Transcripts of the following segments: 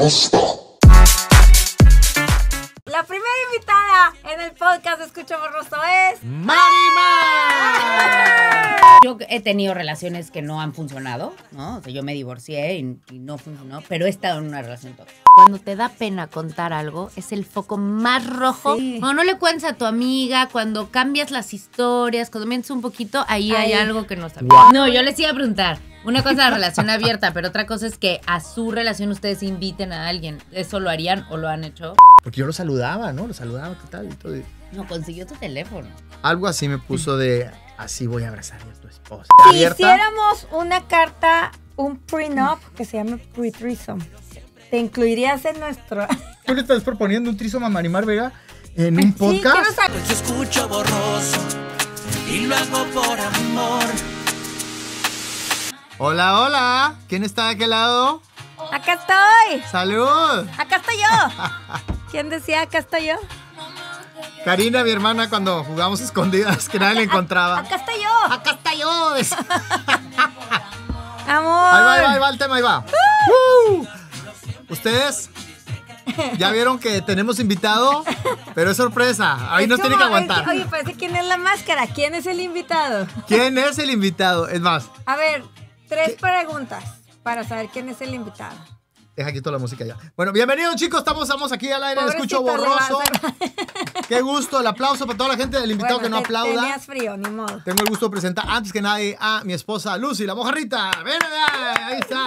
La primera invitada en el podcast de por Borroso es... ¡Marima! Yo he tenido relaciones que no han funcionado, ¿no? O sea, yo me divorcié y, no funcionó, pero he estado en una relación Cuando te da pena contar algo, es el foco más rojo. O Cuando no le cuentes a tu amiga, cuando cambias las historias, cuando mientes un poquito, ahí hay algo que no está No, yo les iba a preguntar, una cosa es la relación abierta, pero otra cosa es que a su relación ustedes inviten a alguien. ¿Eso lo harían o lo han hecho? Porque yo lo saludaba, ¿no? Lo saludaba, ¿qué tal? No, consiguió tu teléfono. Algo así me puso de, así voy a abrazar a tu esposa. Si hiciéramos una carta, un prenup que se llama pre ¿te incluirías en nuestro...? ¿Tú le estás proponiendo un trisoma a Marimar Vega en un podcast? escucho borroso y lo por amor. Hola, hola. ¿Quién está de aquel lado? Acá estoy. Salud. Acá estoy yo. ¿Quién decía acá estoy yo? Karina, mi hermana, cuando jugamos escondidas, que nadie la encontraba. Acá estoy yo. Acá estoy yo. Amor. Ahí va, ahí va, el tema, ahí va. ¿Ustedes? Ya vieron que tenemos invitado, pero es sorpresa. Ahí nos que aguantar. oye, parece quién es la máscara, quién es el invitado. ¿Quién es el invitado? Es más. A ver, Tres preguntas para saber quién es el invitado. Deja aquí toda la música ya. Bueno, bienvenidos chicos, estamos, estamos aquí al aire, escucho borroso. Qué gusto, el aplauso para toda la gente del invitado que no aplauda. Tenías frío, ni modo. Tengo el gusto de presentar antes que nadie a mi esposa Lucy, la mojarrita. Ven, allá, ahí está.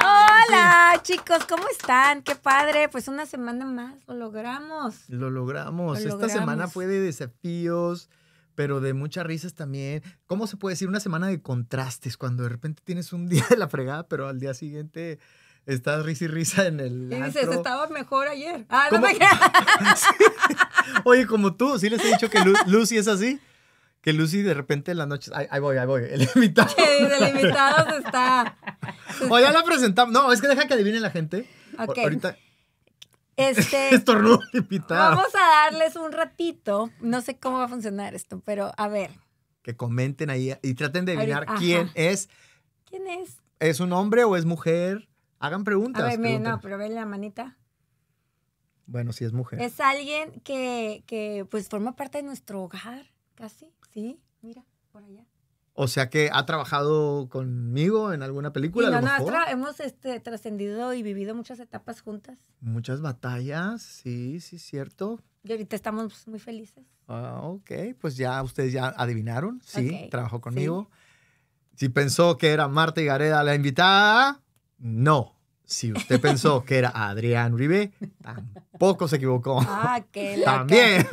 Hola chicos, ¿cómo están? Qué padre, pues una semana más, lo logramos. Lo logramos. Lo logramos. Esta semana fue de desafíos pero de muchas risas también. ¿Cómo se puede decir una semana de contrastes cuando de repente tienes un día de la fregada, pero al día siguiente estás risa y risa en el. Y dices, estaba mejor ayer. Ah, Oye, como tú, sí les he dicho que Lucy es así. Que Lucy de repente en la noche, ahí, voy, ahí voy, el invitado. el invitado se está. O ya la presentamos. No, es que deja que adivine la gente. Okay. Ahorita este, Vamos a darles un ratito. No sé cómo va a funcionar esto, pero a ver. Que comenten ahí y traten de mirar quién es. ¿Quién es? ¿Es un hombre o es mujer? Hagan preguntas. A ver, no, pero ven la manita. Bueno, si es mujer. Es alguien que pues forma parte de nuestro hogar, casi, ¿sí? Mira, por allá. O sea que ha trabajado conmigo en alguna película. no, no, hemos este, trascendido y vivido muchas etapas juntas. Muchas batallas, sí, sí, cierto. Y ahorita estamos pues, muy felices. Ah, ok, pues ya ustedes ya adivinaron, sí, trabajó conmigo. Si pensó que era Marta y Gareda la invitada, no. Si usted pensó que era Adrián Uribe, tampoco se equivocó. Ah, qué la También.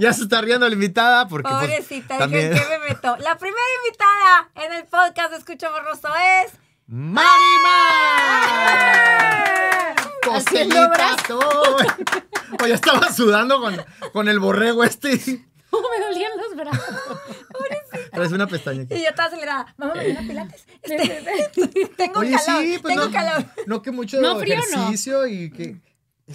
ya se está riendo la invitada porque. Pues, Pobrecita, pues, también... ¿qué me meto? La primera invitada en el podcast de Escucho Borroso es. ¡Marima! o Oye, estaba sudando con, con el borrego este. me dolían los brazos. Traes una pestaña aquí. Y yo estaba acelerada. vamos Mamá, eh, a pilates. Este, tengo calor. Sí, pues tengo calor. No que mucho no, frío, ejercicio y que... Mm.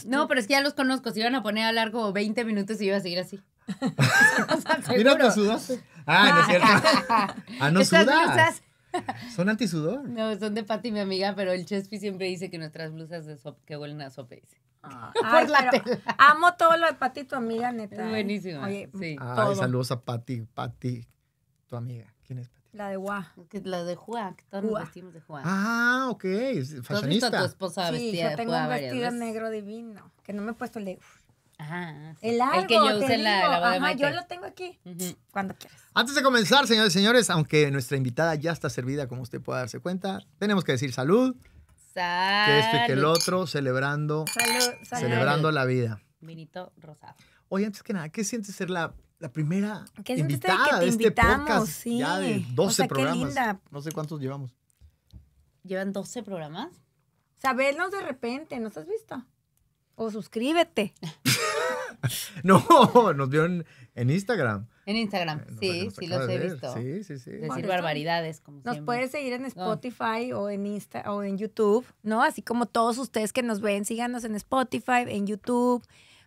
No, pero es que ya los conozco. Se iban a poner a largo 20 minutos y iba a seguir así. o sea, Mira, te sudaste. Ah, no es cierto. ah, no sudas. ¿Son antisudor? No, son de Pati, mi amiga, pero el Chespi siempre dice que nuestras blusas de que huelen a sope dice. Ah, Por la tela. Amo todo lo de Pati, tu amiga, neta. ¿eh? Buenísimo. Oye, sí. Mm, ay, saludos a Pati, Pati tu amiga? ¿Quién es Pati? La de Guá. La de Juá, que todos nos vestimos de Juá. Ah, ok. ¿Tú a tu esposa Sí, vestida yo tengo un vestido negro divino, que no me he puesto el de... Ajá. Ah, el largo, que yo usé la, Ajá, yo lo tengo aquí, cuando quieras. Antes de comenzar, señores y señores, aunque nuestra invitada ya está servida, como usted pueda darse cuenta, tenemos que decir salud, Salud. que este y que el otro, celebrando, Salud, celebrando la vida. Vinito rosado. Oye, antes que nada, ¿qué sientes ser la la primera invitada que te este invitamos, podcast, ya de 12 programas. No sé cuántos llevamos. ¿Llevan 12 programas? Sabernos de repente, ¿nos has visto? O suscríbete. no, nos vieron en Instagram. En Instagram, eh, sí, sí los he visto. Sí, sí, sí. Decir barbaridades, como Nos puedes seguir en Spotify o en Insta o en YouTube, ¿no? Así como todos ustedes que nos ven, síganos en Spotify, en YouTube,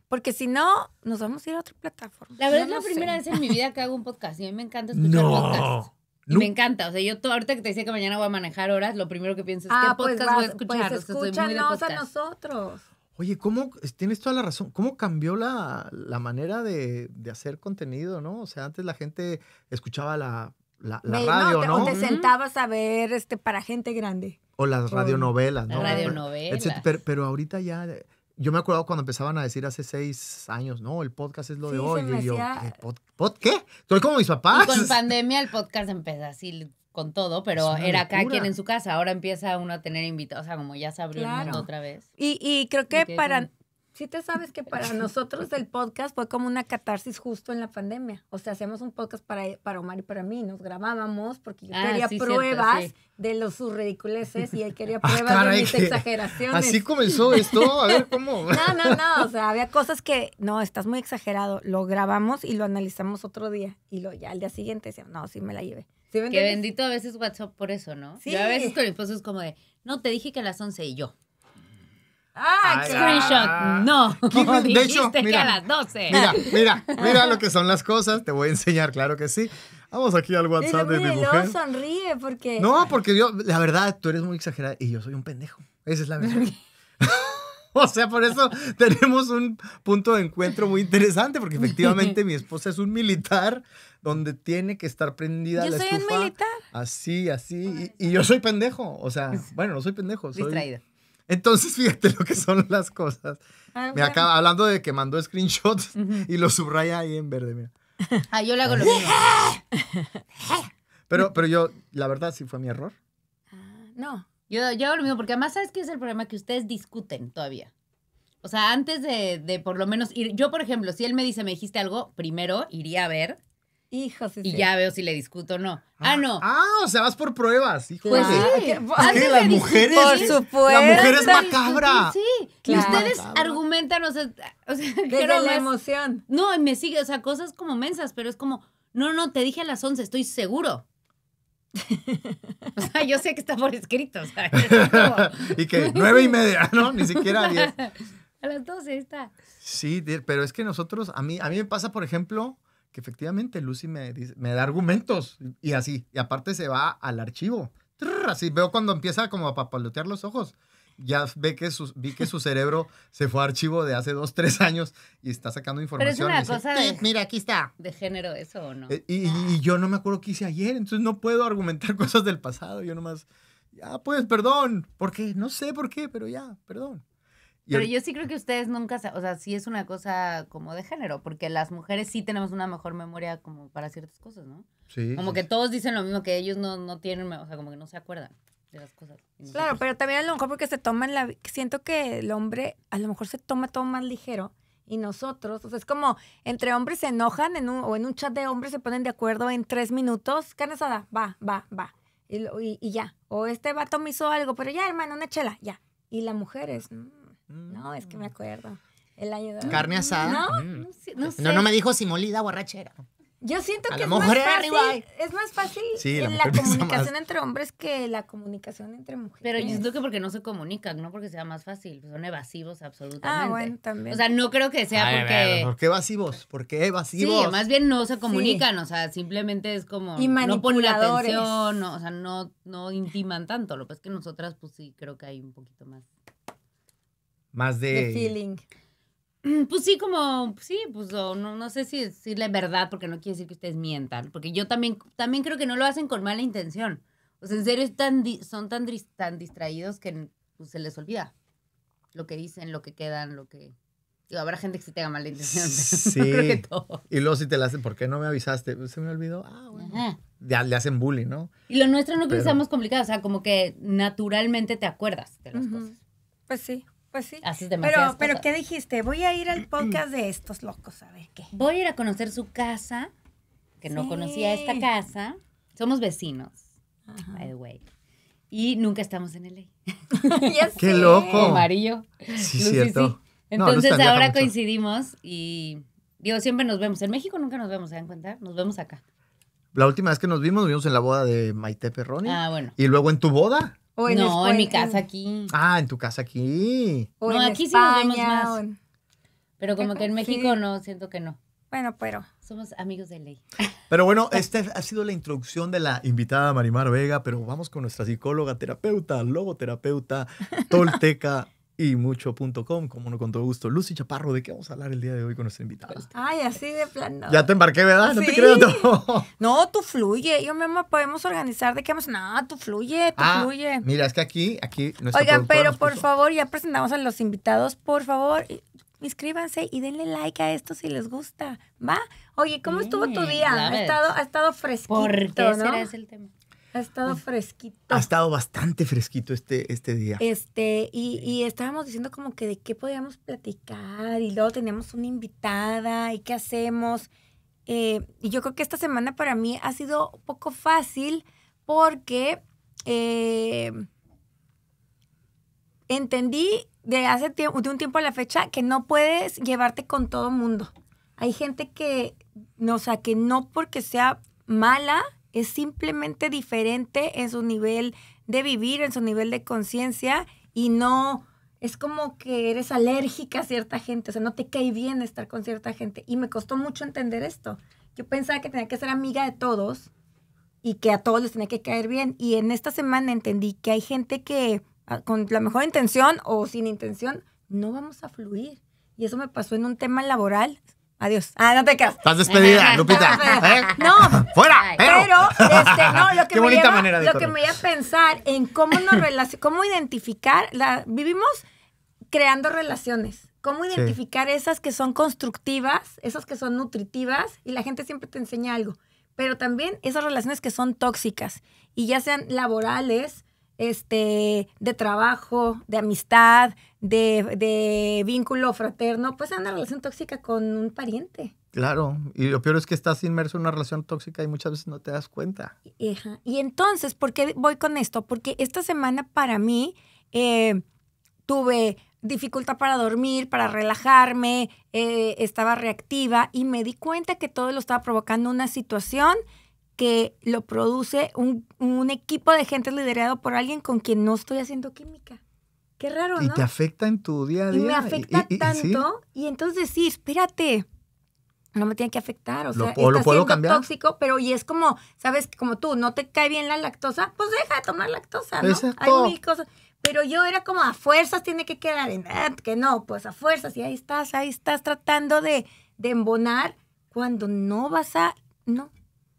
porque si no, nos vamos a ir a otra plataforma. La verdad es la primera vez en mi vida que hago un podcast y a mí me encanta escuchar no. podcasts. me encanta. O sea, yo ahorita que te decía que mañana voy a manejar horas, lo primero que pienso es ah, qué pues podcast voy a pues escuchar. Pues escúchanos a nosotros. Oye, ¿cómo, eh, tienes toda la razón, ¿cómo cambió la, manera de, hacer contenido, no? O sea, antes la gente escuchaba la, radio, ¿no? Te, O te sentabas a ver este, para gente grande. O las radionovelas, ¿no? Radionovelas. Pero, pero ahorita ya yo me acuerdo cuando empezaban a decir hace seis años, no, el podcast es lo de hoy. yo, ¿qué? Pod, ¿qué? como mis papás. con pandemia el podcast empezó así con todo, pero era cada quien en su casa. Ahora empieza uno a tener invitados, o sea, como ya se abrió el mundo otra vez. Y, y creo que para, Sí, te sabes que para nosotros el podcast fue como una catarsis justo en la pandemia. O sea, hacemos un podcast para, para Omar y para mí. Nos grabábamos porque yo ah, quería pruebas de los sus ridiculeces y él quería ah, pruebas de mis exageraciones. Así comenzó esto. A ver cómo. no, no, no. O sea, había cosas que, no, estás muy exagerado. Lo grabamos y lo analizamos otro día. Y lo, ya al día siguiente decía no, sí me la llevé. Qué bendito a veces WhatsApp por eso, ¿no? Sí. a veces con el esposo es como de, no, te dije que a las 11 y yo. Ah, screenshot. No. De hecho, mira, las Mira, mira, lo que son las cosas. Te voy a enseñar, claro que sí. Vamos aquí al WhatsApp de mi No porque. No, porque yo, la verdad, tú eres muy exagerada y yo soy un pendejo. Esa es la verdad. O sea, por eso tenemos un punto de encuentro muy interesante, porque efectivamente mi esposa es un militar donde tiene que estar prendida yo la soy Un militar. Así, así. Y, yo soy pendejo. O sea, bueno, no soy pendejo. Soy, Distraída. Entonces, fíjate lo que son las cosas. Ah, me hablando de que mandó screenshots y lo subraya ahí en verde, Ah, yo le hago lo mismo. pero, pero yo, la verdad, sí fue mi error. Ah, no, yo, hago lo mismo, porque además, ¿sabes qué es el problema? Que ustedes discuten todavía. O sea, antes de, de por lo menos ir, yo por ejemplo, si él me dice, me dijiste algo, primero iría a ver Hijos, y ya veo si le discuto o no. Ah, ah, no. Ah, o sea, vas por pruebas, hijo. Pues sí. ¿Qué, las mujeres. Por supuesto. La mujer es macabra. Sí. Y ustedes argumentan, o sea, o la emoción. No, me sigue, o sea, cosas como mensas, pero es como, no, no, te dije a las 11, estoy seguro. o sea, yo sé que está por escrito, o sea, y que nueve y media, ¿no? Ni siquiera diez. A las 12 está. Sí, pero es que nosotros, a mí, a mí me pasa, por ejemplo, que efectivamente Lucy me, me da argumentos y así. Y aparte se va al archivo. así veo cuando empieza como a papalotear los ojos. Ya ve que su, vi que su cerebro se fue a archivo de hace dos, tres años y está sacando información. Pero es una cosa eh, de, Mira, aquí está. De género eso o no. Eh, y, y, yo no me acuerdo qué hice ayer, entonces no puedo argumentar cosas del pasado. Yo nomás, ya pues, perdón. Porque no sé por qué, pero ya, perdón. Pero yo sí creo que ustedes nunca, se, o sea, sí es una cosa como de género, porque las mujeres sí tenemos una mejor memoria como para ciertas cosas, ¿no? Sí. Como que todos dicen lo mismo que ellos no, no tienen, o sea, como que no se acuerdan de las cosas. claro, pero también a lo mejor porque se toman la... Siento que el hombre a lo mejor se toma todo más ligero y nosotros, o sea, es como entre hombres se enojan en un, o en un chat de hombres se ponen de acuerdo en tres minutos, carne va, va, va, y, y, ya. O este vato me hizo algo, pero ya, hermano, una chela, ya. Y las mujeres... ¿no? Mm, Mm. No, es que me acuerdo. ¿Carne asada? No, mm. no, me dijo si molida o arrachera. Yo siento que es más, fácil, es más, fácil, la, comunicación entre hombres que la comunicación entre mujeres. Pero yo siento que porque no se comunican, no porque sea más fácil. Pues, son evasivos absolutamente. Ah, bueno, también. O sea, no creo que sea porque... ¿Por qué evasivos? ¿Por evasivos? Sí, más bien no se comunican. O sea, simplemente es como... no ponen atención. No, o sea, no, no intiman tanto. Lo que pasa es que nosotras, pues sí, creo que hay un poquito más más de... de feeling. Pues sí, como, sí, pues no, sé si decirle verdad, porque no quiere decir que ustedes mientan, porque yo también, también creo que no lo hacen con mala intención. O sea, en serio están, son tan, tan distraídos que pues, se les olvida lo que dicen, lo que quedan, lo que... Digo, habrá gente que sí tenga mala intención. Sí. Y luego si te la hacen, ¿por qué no me avisaste? Pues, se me olvidó. Ah, bueno. le hacen bullying, ¿no? Y lo nuestro no pensamos complicado, o sea, como que naturalmente te acuerdas de las cosas. Pues sí. Pues sí. pero, pero ¿qué dijiste? Voy a ir al podcast de estos locos, a ver qué. Voy a ir a conocer su casa, que no conocía esta casa. Somos vecinos, by the way. Y nunca estamos en LA. Ya Qué loco. Amarillo. Sí, cierto. Entonces ahora coincidimos y digo, siempre nos vemos. En México nunca nos vemos, ¿se dan cuenta? Nos vemos acá. La última vez que nos vimos, nos vimos en la boda de Maite Perroni. Ah, bueno. Y luego en tu boda no, en mi casa aquí. Ah, en tu casa aquí. no, aquí sí más. Pero como que en México no, siento que no. Bueno, pero. Somos amigos de ley. Pero bueno, esta ha sido la introducción de la invitada Marimar Vega, pero vamos con nuestra psicóloga, terapeuta, logoterapeuta, tolteca, y mucho.com, como no con todo gusto. Lucy Chaparro, ¿de qué vamos a hablar el día de hoy con nuestra invitados? Ay, así de plano. Ya te embarqué, ¿verdad? No te creo. No. tú fluye. Yo mismo podemos organizar de qué vamos. No, tú fluye, tú ah, fluye. Mira, es que aquí, aquí Oigan, pero por favor, ya presentamos a los invitados, por favor. Inscríbanse y denle like a esto si les gusta. ¿Va? Oye, ¿cómo estuvo tu día? Ha estado, ha estado fresquito, ¿Por ¿no? el tema? Ha estado fresquito. Ha estado bastante fresquito este, este día. Este, y, estábamos diciendo como que de qué podíamos platicar y luego teníamos una invitada y qué hacemos. Eh, y yo creo que esta semana para mí ha sido un poco fácil porque eh, entendí de hace tiempo, de un tiempo a la fecha que no puedes llevarte con todo mundo. Hay gente que, no, o sea, que no porque sea mala, es simplemente diferente en su nivel de vivir, en su nivel de conciencia y no es como que eres alérgica a cierta gente, o sea, no te cae bien estar con cierta gente. Y me costó mucho entender esto. Yo pensaba que tenía que ser amiga de todos y que a todos les tenía que caer bien. Y en esta semana entendí que hay gente que ah, con la mejor intención o sin intención no vamos a fluir. Y eso me pasó en un tema laboral, Adiós. Ah, no te quedas. Estás despedida, Lupita. ¿eh? No. ¡Fuera! Pero, este, no, lo que, me lleva, a pensar en cómo nos cómo identificar, la, vivimos creando relaciones. Cómo identificar esas que son constructivas, esas que son nutritivas, y la gente siempre te enseña algo. Pero también esas relaciones que son tóxicas, y ya sean laborales, este, de trabajo, de amistad, de, vínculo fraterno, pues a una relación tóxica con un pariente. Claro, y lo peor es que estás inmerso en una relación tóxica y muchas veces no te das cuenta. Y entonces, ¿por qué voy con esto? Porque esta semana para mí eh, tuve dificultad para dormir, para relajarme, eh, estaba reactiva y me di cuenta que todo lo estaba provocando una situación que lo produce un equipo de gente liderado por alguien con quien no estoy haciendo química. Qué raro, ¿no? Y te afecta en tu día a día. Y me afecta tanto. Y, entonces sí, espérate. No me tiene que afectar. O sea, lo, está lo puedo cambiar. tóxico, pero y es como, ¿sabes? Como tú, no te cae bien la lactosa, pues deja de tomar lactosa, ¿no? Hay mil cosas. Pero yo era como, a fuerzas tiene que quedar en, ah, que no, pues a fuerzas. Y ahí estás, ahí estás tratando de, embonar cuando no vas a, no.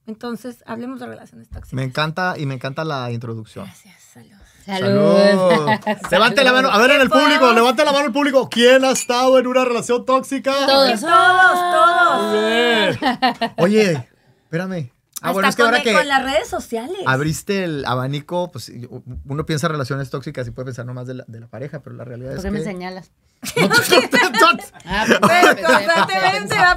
Entonces, hablemos de relaciones tóxicas. Me encanta y me encanta la introducción. Gracias, saludos. Saludos. Levante la mano. A ver, en el público, levante la mano el público. ¿Quién ha estado en una relación tóxica? Todos, todos, todos. Oye, espérame. Ah, bueno, es que ahora que con las redes sociales. Abriste el abanico, pues uno piensa relaciones tóxicas y puede pensar nomás de la, de la pareja, pero la realidad es que... ¿Por qué me señalas? No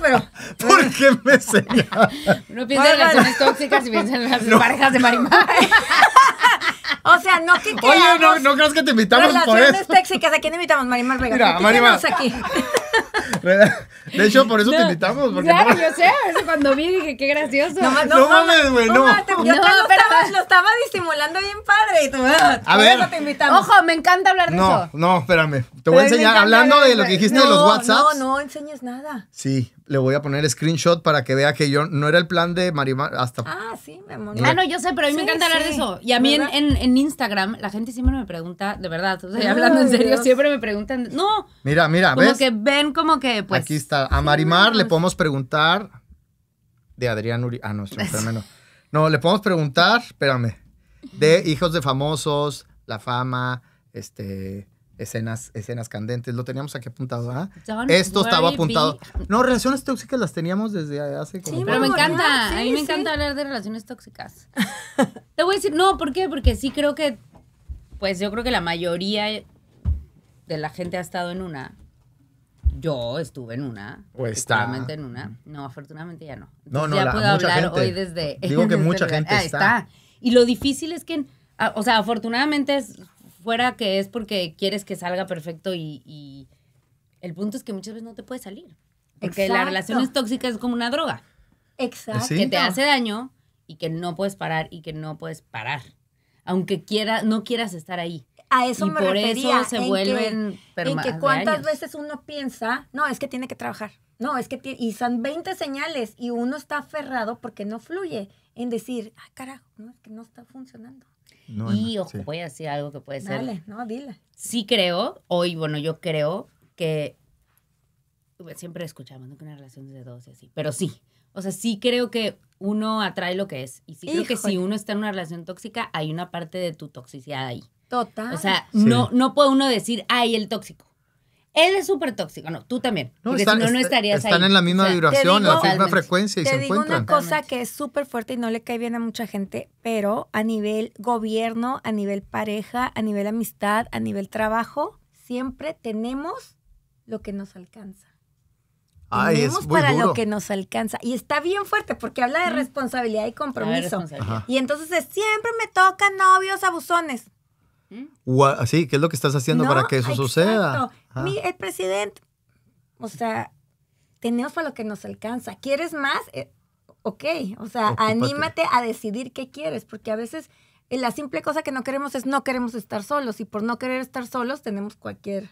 pero. ¿Por qué me señalas? Uno piensa en relaciones tóxicas y piensa en las parejas de Marimar. O sea, no que Oye, no, no creas que te invitamos por eso. Relaciones tóxicas. ¿A quién invitamos? Marimar Mira, Marimar. aquí. De hecho, por eso te invitamos. Porque claro, yo sé. Eso cuando vi dije, qué gracioso. No, no mames, güey, no. yo te lo, estaba, lo, estaba, disimulando bien padre. Y tú, ah, a ver. Eso te invitamos. Ojo, me encanta hablar de eso. No, no, espérame. Te voy a enseñar, hablando de lo que dijiste de los WhatsApps. No, no enseñes nada. Sí, le voy a poner screenshot para que vea que yo no era el plan de Marimar hasta... Ah, sí, me morí. Ah, no, yo sé, pero a mí me encanta hablar de eso. Y a mí en, Instagram la gente siempre me pregunta, de verdad, hablando en serio, siempre me preguntan, no. Mira, mira, como que ven como que, pues... Aquí está, a Marimar le podemos preguntar de Adrián Uri... Ah, no, espérame, no. No, le podemos preguntar, espérame, de Hijos de Famosos, La Fama, este escenas, escenas candentes. Lo teníamos aquí apuntado, ¿ah? Esto estaba apuntado. No, relaciones tóxicas las teníamos desde hace como... Sí, pero me encanta. Ah, a mí me encanta hablar de relaciones tóxicas. Te voy a decir, no, ¿por qué? Porque sí creo que, pues yo creo que la mayoría de la gente ha estado en una. Yo estuve en una. O pues está. en una. No, afortunadamente ya no. no, no, ya puedo hablar hoy desde. Digo que mucha gente ah, está. está. Y lo difícil es que, ah, o sea, afortunadamente es fuera que es porque quieres que salga perfecto y, el punto es que muchas veces no te puede salir. Porque la relación es tóxica, es como una droga. Exacto. Que te hace daño y que no puedes parar y que no puedes parar. Aunque quiera, no quieras estar ahí. A eso y por eso se en vuelven que, en que cuántas veces uno piensa, no, es que tiene que trabajar. No, es que y son 20 señales y uno está aferrado porque no fluye en decir, ah, carajo, no, es que no está funcionando y ojo, voy a decir algo que puede ser. Dale, no, dile. Sí creo, hoy, bueno, yo creo que pues, siempre escuchamos, Que una relación de dos y así, pero sí. O sea, sí creo que uno atrae lo que es. Y sí creo que si uno está en una relación tóxica, hay una parte de tu toxicidad ahí. Total. O sea, no, no puede uno decir, ay, el tóxico él es súper tóxico. No, tú también. No, porque están, están en la misma vibración, la misma frecuencia y te digo Una cosa que es súper fuerte y no le cae bien a mucha gente, pero a nivel gobierno, a nivel pareja, a nivel amistad, a nivel trabajo, siempre tenemos lo que nos alcanza. Ay, es para lo que nos alcanza. Y está bien fuerte porque habla de responsabilidad y compromiso. Y entonces siempre me tocan novios abusones o mm. así ¿qué es lo que estás haciendo para que eso suceda? Ah. el presidente, o sea, tenemos para lo que nos alcanza. ¿Quieres más? Eh, ok, o sea, anímate a decidir qué quieres, porque a veces eh, la simple cosa que no queremos es no queremos estar solos y por no querer estar solos tenemos cualquier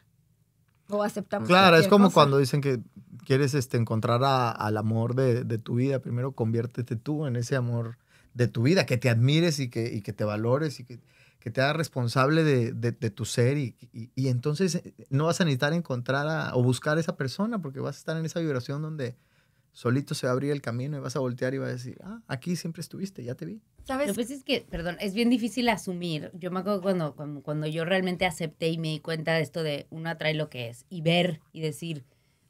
o aceptamos. Claro, es como cuando dicen que quieres este, encontrar a, al amor de, de, tu vida, primero conviértete tú en ese amor de tu vida, que te admires y que, y que te valores y que que te haga responsable de, de, tu ser y, y, entonces eh, no vas a necesitar encontrar a, o buscar a esa persona porque vas a estar en esa vibración donde solito se va a abrir el camino y vas a voltear y vas a decir, ah, aquí siempre estuviste, ya te vi. ¿Sabes? Lo que es que, perdón, es bien difícil asumir. Yo me acuerdo cuando, cuando, yo realmente acepté y me di cuenta de esto de uno atrae lo que es y ver y decir,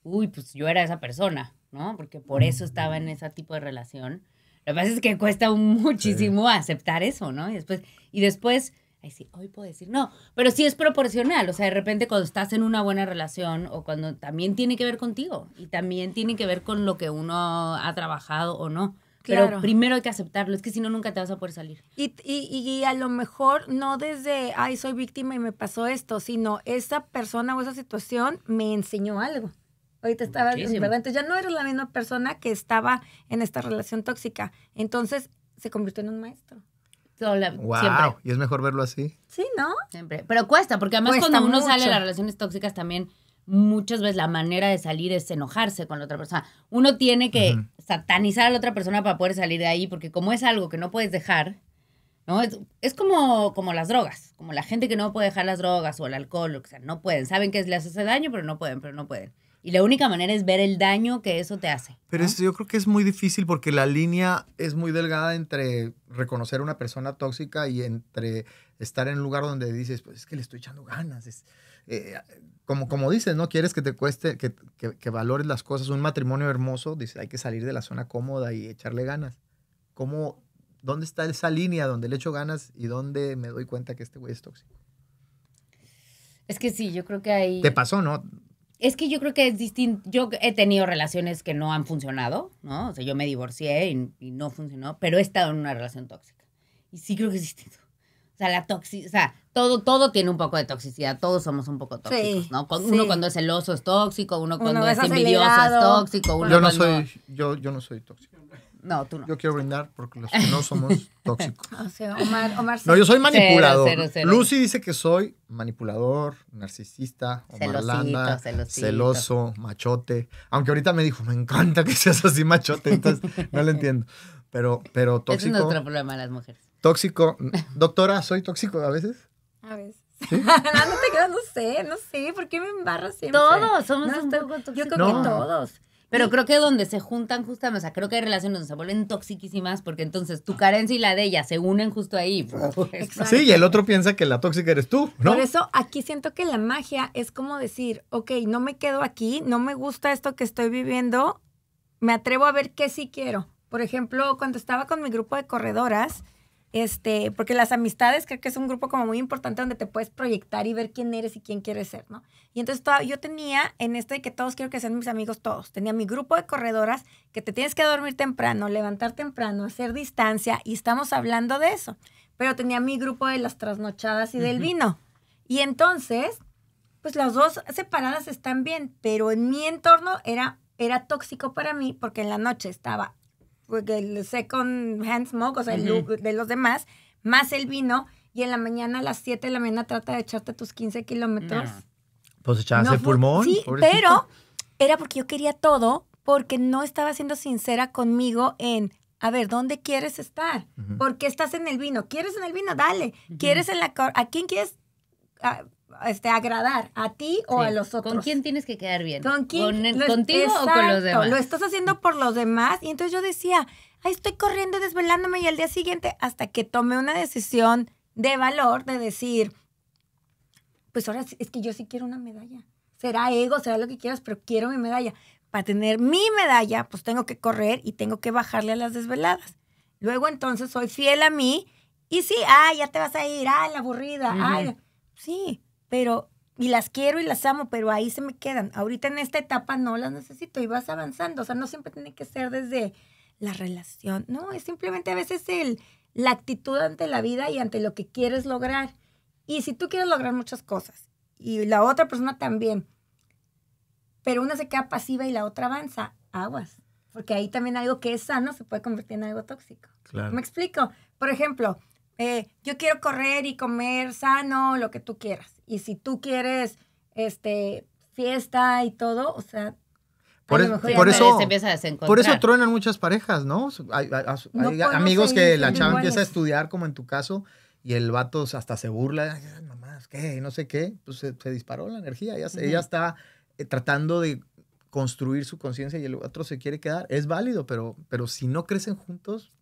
uy, pues yo era esa persona, ¿no? Porque por eso estaba en ese tipo de relación. Lo que pasa es que cuesta muchísimo aceptar eso, ¿no? Y después, y después hoy puedo decir no, pero sí es proporcional. O sea, de repente cuando estás en una buena relación o cuando también tiene que ver contigo y también tiene que ver con lo que uno ha trabajado o no. Pero primero hay que aceptarlo, es que si no, nunca te vas a poder salir. Y, y, y, a lo mejor no desde, ay, soy víctima y me pasó esto, sino esa persona o esa situación me enseñó algo. Ahorita estaba, estabas ¿verdad? Entonces ya no eres la misma persona que estaba en esta relación tóxica. Entonces se convirtió en un maestro wow. Y es mejor verlo así. Sí, ¿no? Siempre. Pero cuesta, porque además cuando uno sale de las relaciones tóxicas también muchas veces la manera de salir es enojarse con la otra persona. Uno tiene que satanizar a la otra persona para poder salir de ahí, porque como es algo que no puedes dejar, ¿no? Es, como, como las drogas, como la gente que no puede dejar las drogas o el alcohol, o sea, no pueden. Saben que les hace daño, pero no pueden, pero no pueden. Y la única manera es ver el daño que eso te hace. Pero yo creo que es muy difícil porque la línea es muy delgada entre reconocer a una persona tóxica y entre estar en un lugar donde dices, pues es que le estoy echando ganas. Es, eh, como, como dices, ¿no? Quieres que te cueste, que, que, valores las cosas. Un matrimonio hermoso, dice, hay que salir de la zona cómoda y echarle ganas. ¿Cómo, ¿Dónde está esa línea donde le echo ganas y dónde me doy cuenta que este güey es tóxico? Es que sí, yo creo que ahí... Te pasó, ¿no? Es que yo creo que es distinto. Yo he tenido relaciones que no han funcionado, ¿no? O sea, yo me divorcié y, no funcionó, pero he estado en una relación tóxica. Y sí creo que es distinto. O sea, la toxicidad, o sea, todo, todo tiene un poco de toxicidad, todos somos un poco tóxicos, ¿no? Uno cuando es celoso es tóxico, uno cuando es envidioso es tóxico, uno yo no soy, yo, yo no soy tóxico. No, tú no. Yo quiero brindar porque los que no somos tóxicos. o sea, Omar, Omar No, yo soy manipulador. Lucy dice que soy manipulador, narcisista, celosito. celoso, machote. Aunque ahorita me dijo, me encanta que seas así machote, entonces no lo entiendo. Pero, pero tóxico. es nuestro problema, las mujeres. Tóxico. Doctora, ¿soy tóxico a veces? A veces. no, te no sé, no sé, ¿por qué me embarro siempre? Todos somos un poco tóxicos. Yo creo que todos. Pero creo que donde se juntan justamente, o sea, creo que hay relaciones donde se vuelven toxiquísimas porque entonces tu ah. carencia y la de ella se unen justo ahí. Pues, sí, y el otro piensa que la tóxica eres tú, ¿no? Por eso aquí siento que la magia es como decir, ok, no me quedo aquí, no me gusta esto que estoy viviendo, me atrevo a ver qué sí quiero. Por ejemplo, cuando estaba con mi grupo de corredoras, este, porque las amistades creo que es un grupo como muy importante donde te puedes proyectar y ver quién eres y quién quieres ser, ¿no? Y entonces yo tenía en este que todos quiero que sean mis amigos todos. Tenía mi grupo de corredoras que te tienes que dormir temprano, levantar temprano, hacer distancia y estamos hablando de eso. Pero tenía mi grupo de las trasnochadas y del vino. Y entonces, pues las dos separadas están bien, pero en mi entorno era, era tóxico para mí porque en la noche estaba el pues, second hand smoke, o sea, de los demás, más el vino y en la mañana a las 7 de la mañana trata de echarte tus 15 kilómetros. Pues echabas el pulmón. pero era porque yo quería todo, porque no estaba siendo sincera conmigo en, a ver, ¿dónde quieres estar? ¿Por qué estás en el vino? ¿Quieres en el vino? Dale. ¿Quieres en la... ¿A quién quieres este, agradar? ¿A ti o a los otros? ¿Con quién tienes que quedar bien? ¿Con quién? ¿Contigo o con los demás? Lo estás haciendo por los demás. Y entonces yo decía, Ay, estoy corriendo, desvelándome y al día siguiente, hasta que tomé una decisión de valor de decir, pues ahora es que yo sí quiero una medalla. Será ego, será lo que quieras, pero quiero mi medalla. Para tener mi medalla, pues tengo que correr y tengo que bajarle a las desveladas. Luego entonces soy fiel a mí y sí, ah, ya te vas a ir, ah, la aburrida, ah, sí, pero y las quiero y las amo, pero ahí se me quedan. Ahorita en esta etapa no las necesito y vas avanzando, o sea, no siempre tiene que ser desde la relación, no, es simplemente a veces el la actitud ante la vida y ante lo que quieres lograr. Y si tú quieres lograr muchas cosas y la otra persona también, pero una se queda pasiva y la otra avanza, aguas. Porque ahí también algo que es sano se puede convertir en algo tóxico. ¿Me explico? Por ejemplo, eh, yo quiero correr y comer sano, lo que tú quieras. Y si tú quieres este, fiesta y todo, o sea, por, por, eso, por eso truenan muchas parejas, ¿no? Hay, amigos que la chava empieza a estudiar, como en tu caso, y el vato hasta se burla, mamás, ¿qué? No sé qué. Pues se, disparó la energía. Ella, está eh, tratando de construir su conciencia y el otro se quiere quedar. Es válido, pero, pero si no crecen juntos.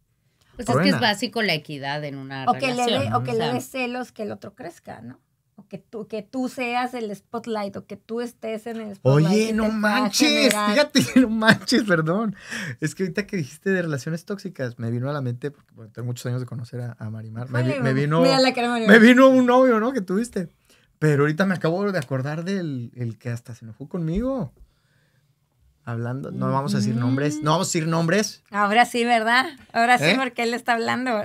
Pues es que es básico la equidad en una relación. Que le o que le dé celos que el otro crezca, ¿no? que tú, que tú seas el spotlight o que tú estés en el spotlight. Oye, no manches, fíjate, no manches, perdón. Es que ahorita que dijiste de relaciones tóxicas, me vino a la mente, porque tengo muchos años de conocer a, a Marimar. Me, vino, me vino un novio, ¿no? Que tuviste. Pero ahorita me acabo de acordar del que hasta se enojó conmigo hablando. No vamos a decir nombres. Mm. No vamos a decir nombres. Ahora sí, ¿verdad? Ahora sí, ¿Eh? porque él está hablando.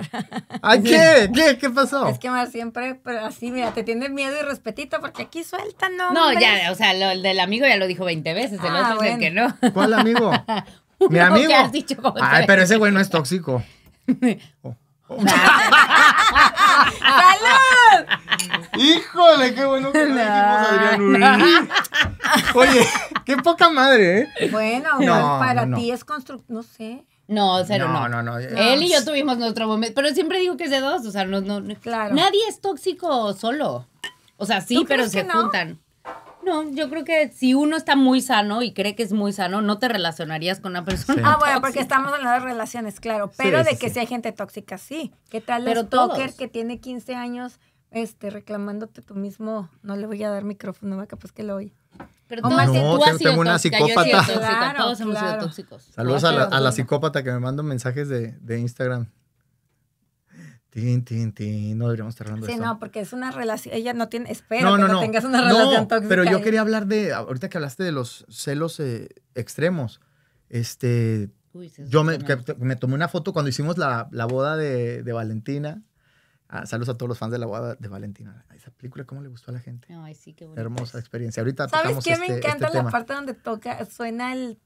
¿Ay, qué? ¿Qué? ¿Qué pasó? Es que más siempre, pero así, mira, te tiene miedo y respetito porque aquí suelta nombres. No, ya, o sea, el del amigo ya lo dijo 20 veces, el ah, otro es que no. ¿Cuál amigo? Mi amigo. Ay, pero ese güey no es tóxico. Oh, oh. ¡Salud! ¡Híjole! ¡Qué bueno que no dijimos Adrián Uribe! Oye, qué poca madre, ¿eh? Bueno, para ti es constructivo. No sé. No, cero, no. No, no, Él y yo tuvimos nuestro momento. Pero siempre digo que es de dos. O sea, no, no. Claro. Nadie es tóxico solo. O sea, sí, pero se juntan yo creo que si uno está muy sano y cree que es muy sano, no te relacionarías con una persona. Ah, bueno, porque estamos hablando de relaciones, claro. Pero de que si hay gente tóxica, sí. ¿Qué tal pero toker que tiene 15 años este, reclamándote tú mismo? No le voy a dar micrófono, va capaz que lo oye. Pero todos, no, tú una todos hemos tóxicos. Saludos a la, psicópata que me manda mensajes de Instagram. Tin, tin, tin, no deberíamos estar hablando sí, de eso. Sí, no, porque es una relación, ella no tiene, espero no, que no, tengas una relación tóxica. pero yo quería hablar de, ahorita que hablaste de los celos eh, extremos, este, Uy, yo me, me, tomé una foto cuando hicimos la, la boda de, de Valentina, Ah, saludos a todos los fans de la boda de Valentina. Esa película, ¿cómo le gustó a la gente? Ay, sí, qué bonita Hermosa experiencia. Ahorita ¿Sabes qué? me este, este encanta la parte donde toca, suena el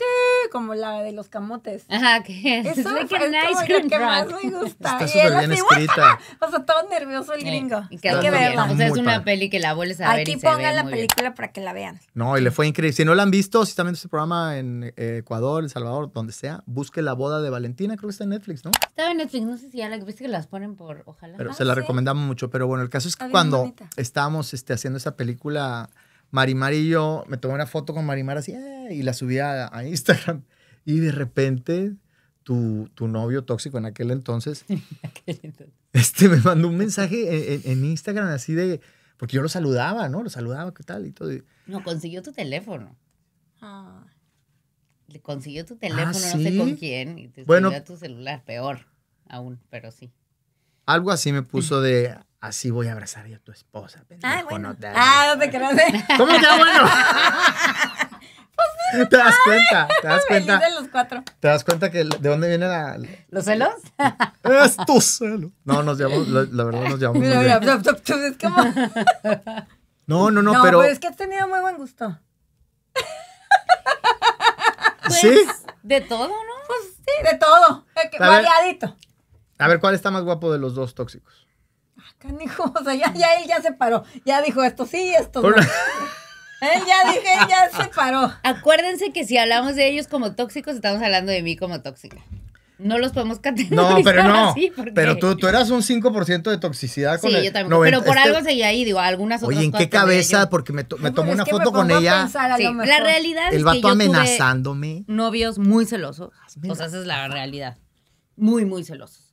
como la de los camotes. Ajá, que es. Eso es lo que más me gusta. Está súper bien escrita. o sea, todo nervioso el gringo. Hay que verla. O sea, es una peli que la vuelves a ver Aquí pongan la película para que la vean. No, y le fue increíble. Si no la han visto, si están es este programa en eh, Ecuador, El Salvador, donde sea, busque La boda de Valentina. Creo que está en Netflix, ¿no? Está en Netflix. No sé si ya la viste que las ponen por, ojalá. Pero ah, se recomendamos mucho, pero bueno, el caso es que cuando estábamos este, haciendo esa película, Marimar y yo, me tomé una foto con Marimar así, eh, y la subí a, Instagram, y de repente tu, tu novio tóxico en aquel entonces, este, me mandó un mensaje en, Instagram así de, porque yo lo saludaba, ¿no? Lo saludaba, ¿qué tal? Y todo. No, consiguió tu teléfono. Ah. Le consiguió tu ah, teléfono, no sé con quién, bueno, tu celular, peor aún, pero sí. Algo así me puso de, así voy a abrazar a tu esposa. Pendejo, Ay, ah, bueno. Ah, no te ah, no te ¿Cómo que bueno? pues, ¿Te das cuenta? ¿Te das cuenta? De los cuatro. ¿Te das cuenta que de dónde viene la... ¿Los celos? Es tu celo. No, nos llevamos, la, verdad nos llevamos pues, Es No, no, no, no pero... Pues es que has tenido muy buen gusto. Pues, ¿Sí? De todo, ¿no? Pues sí, de todo. Variadito. A ver, ¿cuál está más guapo de los dos tóxicos? Ah, canijo, o sea, ya, ya él ya se paró. Ya dijo esto sí, esto no. Él ya dije, ya se paró. Acuérdense que si hablamos de ellos como tóxicos, estamos hablando de mí como tóxica. No los podemos categorizar. No, pero no. Pero tú, tú eras un 5% de toxicidad con Sí, yo también. Pero por este algo seguía ahí, digo, algunas otras cosas. Oye, ¿en qué cabeza? Porque me, tomó una foto con ella. Sí, la realidad es que. que yo amenazándome. novios muy celosos. o sea, esa es la realidad. Muy, muy celosos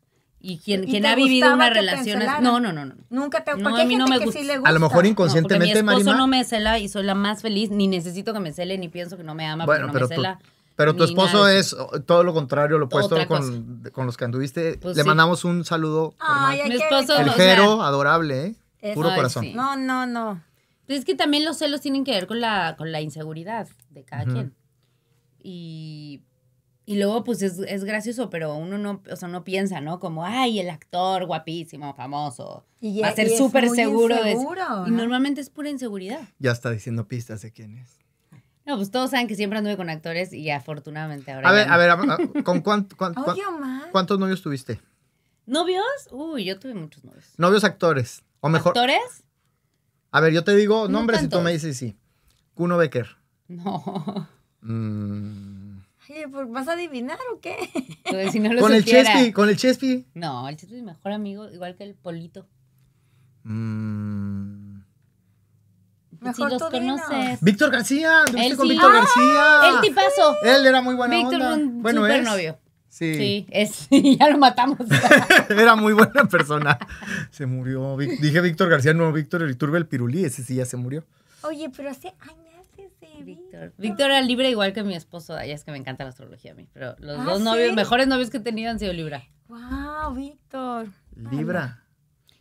y quien, quien ha vivido una relación no no no no nunca te no, a mí le gusta. a lo mejor inconscientemente no, mi esposo no me cela y soy la más feliz ni necesito que me cele ni pienso que no me ama bueno, no pero me cela pero tu esposo es todo lo contrario, lo opuesto con, con, los que anduviste. Pues le mandamos un saludo. Ay, mi esposo. adorable, ¿eh? Puro corazón. No, no, no. Pues es que también los celos tienen que ver con la, con la inseguridad de cada quien. Y y luego, pues es, es, gracioso, pero uno no, o sea, no piensa, ¿no? Como, ay, el actor guapísimo, famoso. Y va a ser súper seguro. Y normalmente es pura inseguridad. Ya está diciendo pistas de quién es. No, pues todos saben que siempre anduve con actores y afortunadamente ahora. A ver, a ver, ¿con cuántos novios tuviste? ¿Novios? Uy, yo tuve muchos novios. ¿Novios actores? O mejor. ¿Actores? A ver, yo te digo nombres y tú me dices sí. ¿Cuno Becker. No. Mmm. Pues, ¿Vas a adivinar o qué? no con el Chespi, con el Chespi. No, el Chespi es mi mejor amigo, igual que el Polito. Mm. Mejor si los conoces. Víctor García, con Víctor ¡Ah! García. El tipazo. Él era muy buena Víctor onda. Un bueno, novio. Sí. sí. es, ya lo matamos. Era muy buena persona. Se murió. Dije Víctor García, no, Víctor Iturbe el Pirulí, ese sí ya se murió. Oye, pero hace años Víctor. Víctor era Libra igual que mi esposo. ya es que me encanta la astrología a mí. Pero los ah, dos novios, mejores novios que he tenido han sido Libra. Wow, Víctor. Libra.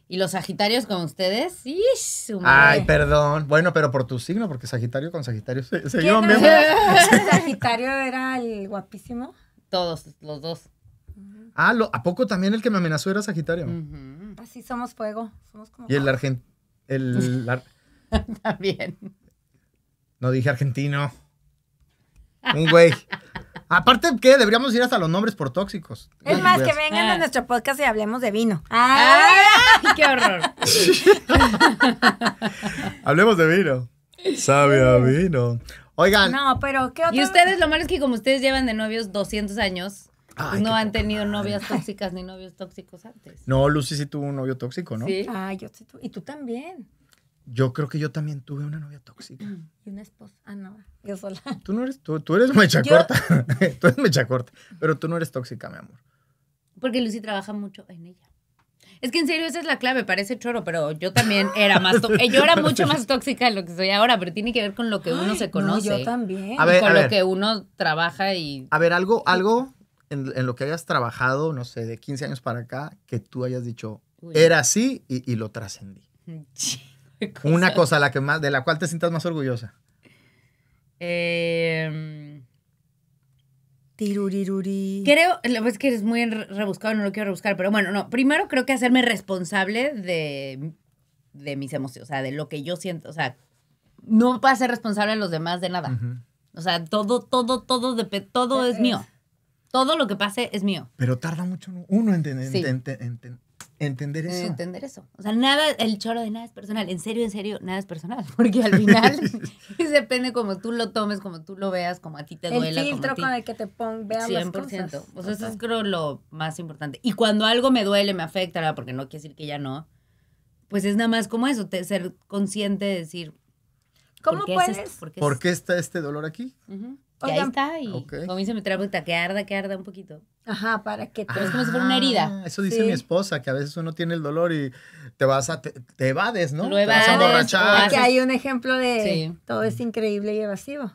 Y los Sagitarios con ustedes, sí, Ay, perdón. Bueno, pero por tu signo, porque Sagitario con Sagitario se, ¿Sagitario era el guapísimo? Todos, los dos. Ah, ¿a poco también el que me amenazó era Sagitario? Así somos fuego. y el argentino. El, también. No dije argentino. Un güey. Aparte que deberíamos ir hasta los nombres por tóxicos. Es más, que pues. vengan a ah. nuestro podcast y hablemos de vino. Ah. Ah. qué horror! hablemos de vino. Sabe a vino. Oigan. No, pero ¿qué Y ustedes, lo malo es que como ustedes llevan de novios 200 años, pues no han tenido novias tóxicas ni novios tóxicos antes. No, Lucy sí tuvo un novio tóxico, ¿no? Sí. Ah, yo sí tuve. Y tú también yo creo que yo también tuve una novia tóxica. Y una esposa. Ah, no, yo sola. Tú no eres, tú, eres mecha tú eres mecha corta. Pero tú no eres tóxica, mi amor. Porque Lucy trabaja mucho en ella. Es que en serio, esa es la clave, parece choro, pero yo también era más Yo era mucho más tóxica de lo que soy ahora, pero tiene que ver con lo que uno se conoce. yo también. A con lo que uno trabaja y. A ver, algo, algo en, lo que hayas trabajado, no sé, de 15 años para acá, que tú hayas dicho, era así y, y lo trascendí. Una cosa la que más, de la cual te sientas más orgullosa. Eh, Creo, es que eres muy rebuscado, no lo quiero rebuscar, pero bueno, no. Primero creo que hacerme responsable de, mis emociones, o sea, de lo que yo siento. O sea, no puedo ser responsable de los demás de nada. O sea, todo, todo, todo, todo es, mío. Todo lo que pase es mío. Pero tarda mucho uno en, sí. Entender eso. Entender eso. O sea, nada, el choro de nada es personal. En serio, en serio, nada es personal. Porque al final depende como tú lo tomes, como tú lo veas, como a ti te duele. duela. El filtro con el que te pongas 100%. Las cosas. O sea, eso es creo lo más importante. Y cuando algo me duele, me afecta, porque no quiere decir que ya no, pues es nada más como eso, ser consciente de decir, ¿cómo ¿por puedes? ¿Por, qué está este dolor aquí? Ajá ahí está y como comienza a meter la que arda, que arda un poquito. Ajá, para que te... Pero ah, es como si fuera una herida. Eso dice mi esposa, que a veces uno tiene el dolor y te vas a, te, evades, ¿no? Te vas a emborrachar. Que hay un ejemplo de todo es increíble y evasivo.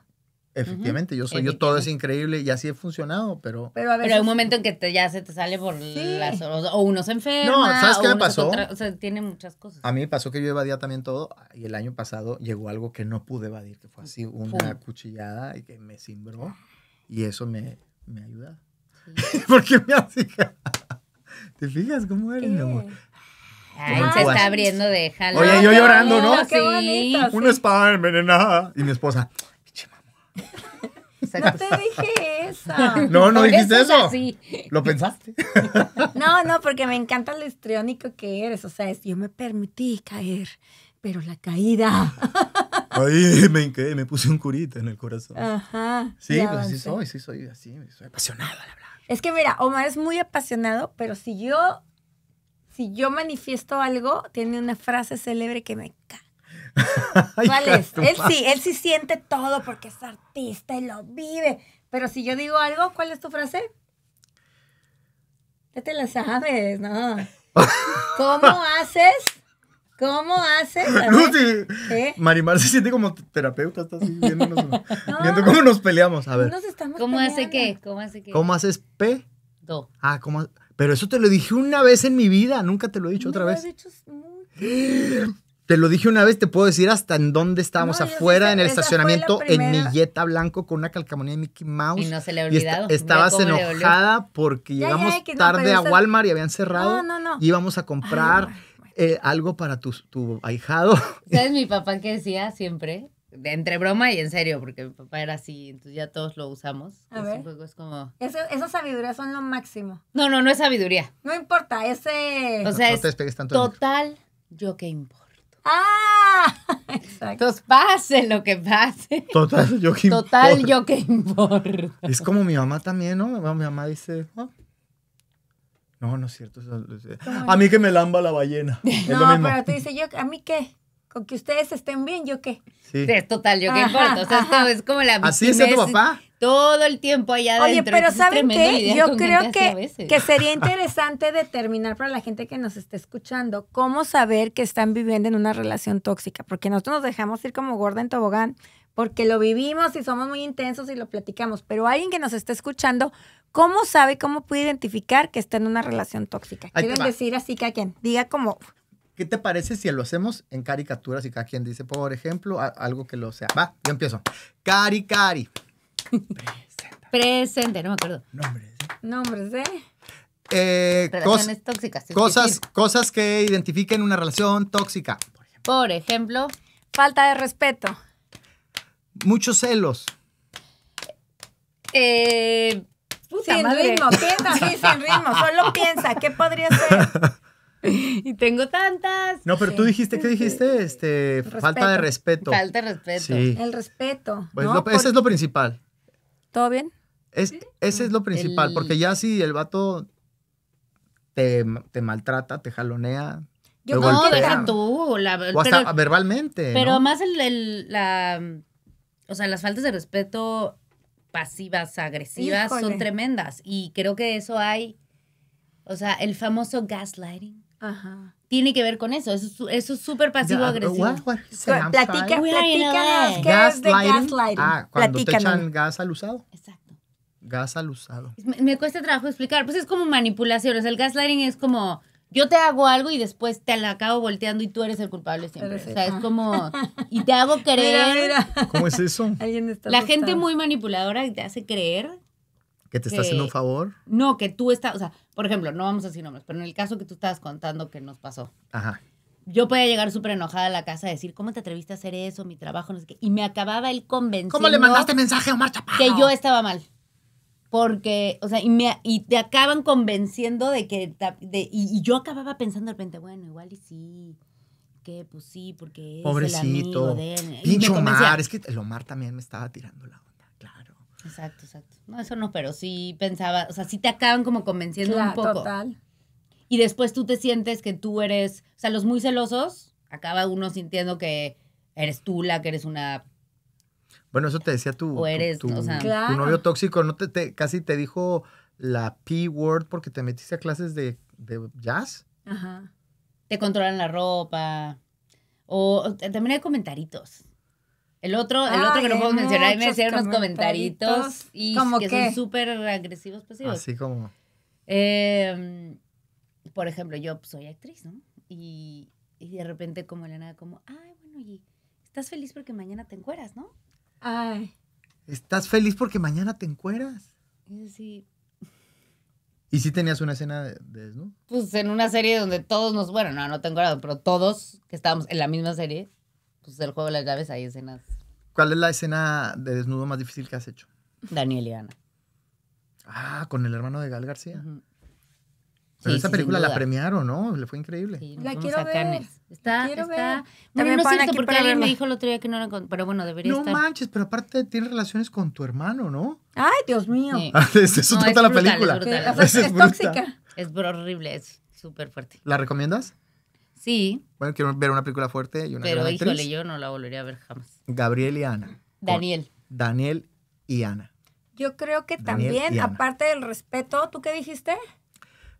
Efectivamente, yo soy yo, todo es increíble y así he funcionado, pero... Pero, hay un momento en que ya se te sale por las... O uno se enferma. No, ¿sabes qué me pasó? o sea, tiene muchas cosas. A mí me pasó que yo evadía también todo y el año pasado llegó algo que no pude evadir, que fue así una cuchillada y que me cimbró y eso me, me ayuda. Porque me hace... ¿Te fijas cómo eres, mi amor? Ay, se está abriendo, déjalo. Oye, yo llorando, ¿no? Sí. Una espada envenenada. Y mi esposa, no te dije eso. No, no dijiste eso. Es ¿Lo pensaste? No, no, porque me encanta lo histriónico que eres. O sea, es, yo me permití caer, pero la caída. Ay, me quedé, me puse un curita en el corazón. Ajá. Sí, pues sí soy, sí soy así, soy apasionado la verdad. Es que mira, Omar es muy apasionado, pero si yo, si yo manifiesto algo, tiene una frase célebre que me encanta ¿Cuál es? Él sí, él sí siente todo porque es artista y lo vive. Pero si yo digo algo, ¿cuál es tu frase? Ya te la sabes, ¿no? ¿Cómo haces? ¿Cómo haces? Marimar se siente como terapeuta, está así viéndonos, viendo cómo nos peleamos. A ver. ¿Cómo hace qué? ¿Cómo hace qué? ¿Cómo haces P? Do. Ah, ¿cómo? Pero eso te lo dije una vez en mi vida, nunca te lo he dicho otra vez. Te lo dije una vez, te puedo decir hasta en dónde estábamos afuera en el estacionamiento en milleta blanco con una calcamonía de Mickey Mouse. Y no se le ha olvidado. estabas enojada porque llegamos tarde a Walmart y habían cerrado. No, no, no. Íbamos a comprar eh, algo para tu, tu ahijado. ¿Sabes mi papá que decía siempre? entre broma y en serio, porque mi papá era así, entonces ya todos lo usamos. A ver. Es como... esas sabidurías son lo máximo. No, no, no es sabiduría. No importa, ese... O sea, total, yo qué importa. Ah, exacto. Entonces, pase lo que pase. Total, yo que Total, yo que importa. Es como mi mamá también, ¿no? Mi mamá dice, ah". no, no es cierto. A mí que me lamba la ballena. no, pero tú dices, yo, ¿a mí qué? Con que ustedes estén bien, ¿yo qué? Sí. Es total, yo qué importa. O sea, es como la... Así es tu papá todo el tiempo allá adentro. Oye, pero ¿saben qué? Yo creo que, que sería interesante determinar para la gente que nos está escuchando cómo saber que están viviendo en una relación tóxica, porque nosotros nos dejamos ir como gorda en tobogán, porque lo vivimos y somos muy intensos y lo platicamos, pero alguien que nos está escuchando, ¿cómo sabe, cómo puede identificar que está en una relación tóxica? Quieren decir así que quien diga como... ¿Qué te parece si lo hacemos en caricaturas y cada quien dice, por ejemplo, algo que lo sea? Va, yo empiezo. Cari, cari. Presente, no me acuerdo. Nombres. ¿eh? Eh, tóxicas. Cosas, cosas que identifiquen una relación tóxica. Por ejemplo. Falta de respeto. Muchos celos. Eh, sin ritmo, piensa sin ritmo. Solo piensa, ¿qué podría ser? y tengo tantas. No, pero tú dijiste, ¿qué dijiste? Este, falta de respeto. Falta de respeto. El respeto. Pues ese es lo principal. ¿Todo bien? Ese es lo principal, porque ya si el vato te, maltrata, te jalonea. Yo no, deja tú. o hasta verbalmente. Pero más el, la. O sea, las faltas de respeto pasivas, agresivas, son tremendas. Y creo que eso hay. O sea, el famoso gaslighting. Ajá. Tiene que ver con eso. Eso, es súper pasivo-agresivo. Platica, platica de gaslighting. Ah, cuando echan gas al usado. Exacto. Gas al usado. Me, cuesta trabajo explicar. Pues es como manipulación. O sea, el gaslighting es como yo te hago algo y después te la acabo volteando y tú eres el culpable siempre. O sea, es como, y te hago creer. ¿Cómo es eso? la gente muy manipuladora te hace creer. ¿Que te está haciendo un favor? No, que tú estás, por ejemplo, no vamos a decir nombres, pero en el caso que tú estabas contando que nos pasó. Ajá. Yo podía llegar súper enojada a la casa a decir, ¿cómo te atreviste a hacer eso? Mi trabajo, no sé qué. Y me acababa él convenciendo. ¿Cómo le mandaste mensaje a Omar Chaparro? Que yo estaba mal. Porque, o sea, y, me, y te acaban convenciendo de que. y, yo acababa pensando de repente, bueno, igual y sí. Que pues sí, porque es Pobrecito. el amigo de Pincho Omar, es que el Omar también me estaba tirando la Exacto, exacto. No, eso no, pero sí pensaba, o sea, sí te acaban como convenciendo un poco. Total. Y después tú te sientes que tú eres, o sea, los muy celosos, acaba uno sintiendo que eres tú la que eres una... Bueno, eso te decía tu, eres, tu, o sea, tu novio tóxico, no te, te, casi te dijo la P-word porque te metiste a clases de, de jazz. Ajá. Te controlan la ropa. O también hay comentaritos. El otro, el otro que no puedo mencionar, me hacían unos comentaritos y que son súper agresivos Así como. Em, por ejemplo, yo pues, soy actriz, ¿no? Y, de repente como la nada, como, ay, bueno, y estás feliz porque mañana te encueras, ¿no? Ay. ¿Estás feliz porque mañana te encueras? Sí. ¿Y si tenías una escena de, ¿no? Pues en una serie donde todos nos, bueno, no, no te encueras, pero todos que estábamos en la misma serie, pues, del juego de las llaves hay escenas. ¿Cuál es la escena de desnudo más difícil que has hecho? Daniel y Ana. Ah, con el hermano de Gal García. Pero esa película la premiaron, ¿no? Le fue increíble. la quiero ver. Está, está. También no, siento porque alguien me dijo el otro día que no la encontré, pero bueno, debería no estar. No manches, pero aparte tiene relaciones con tu hermano, ¿no? Ay, Dios mío. Ah, eso trata es la película. Es, es tóxica. Es horrible, es súper fuerte. ¿La recomiendas? Sí. Bueno, quiero ver una película fuerte y una Pero híjole, yo no la volvería a ver jamás. Gabriel y Ana. Daniel. Daniel y Ana. Yo creo que también, aparte del respeto, ¿tú qué dijiste?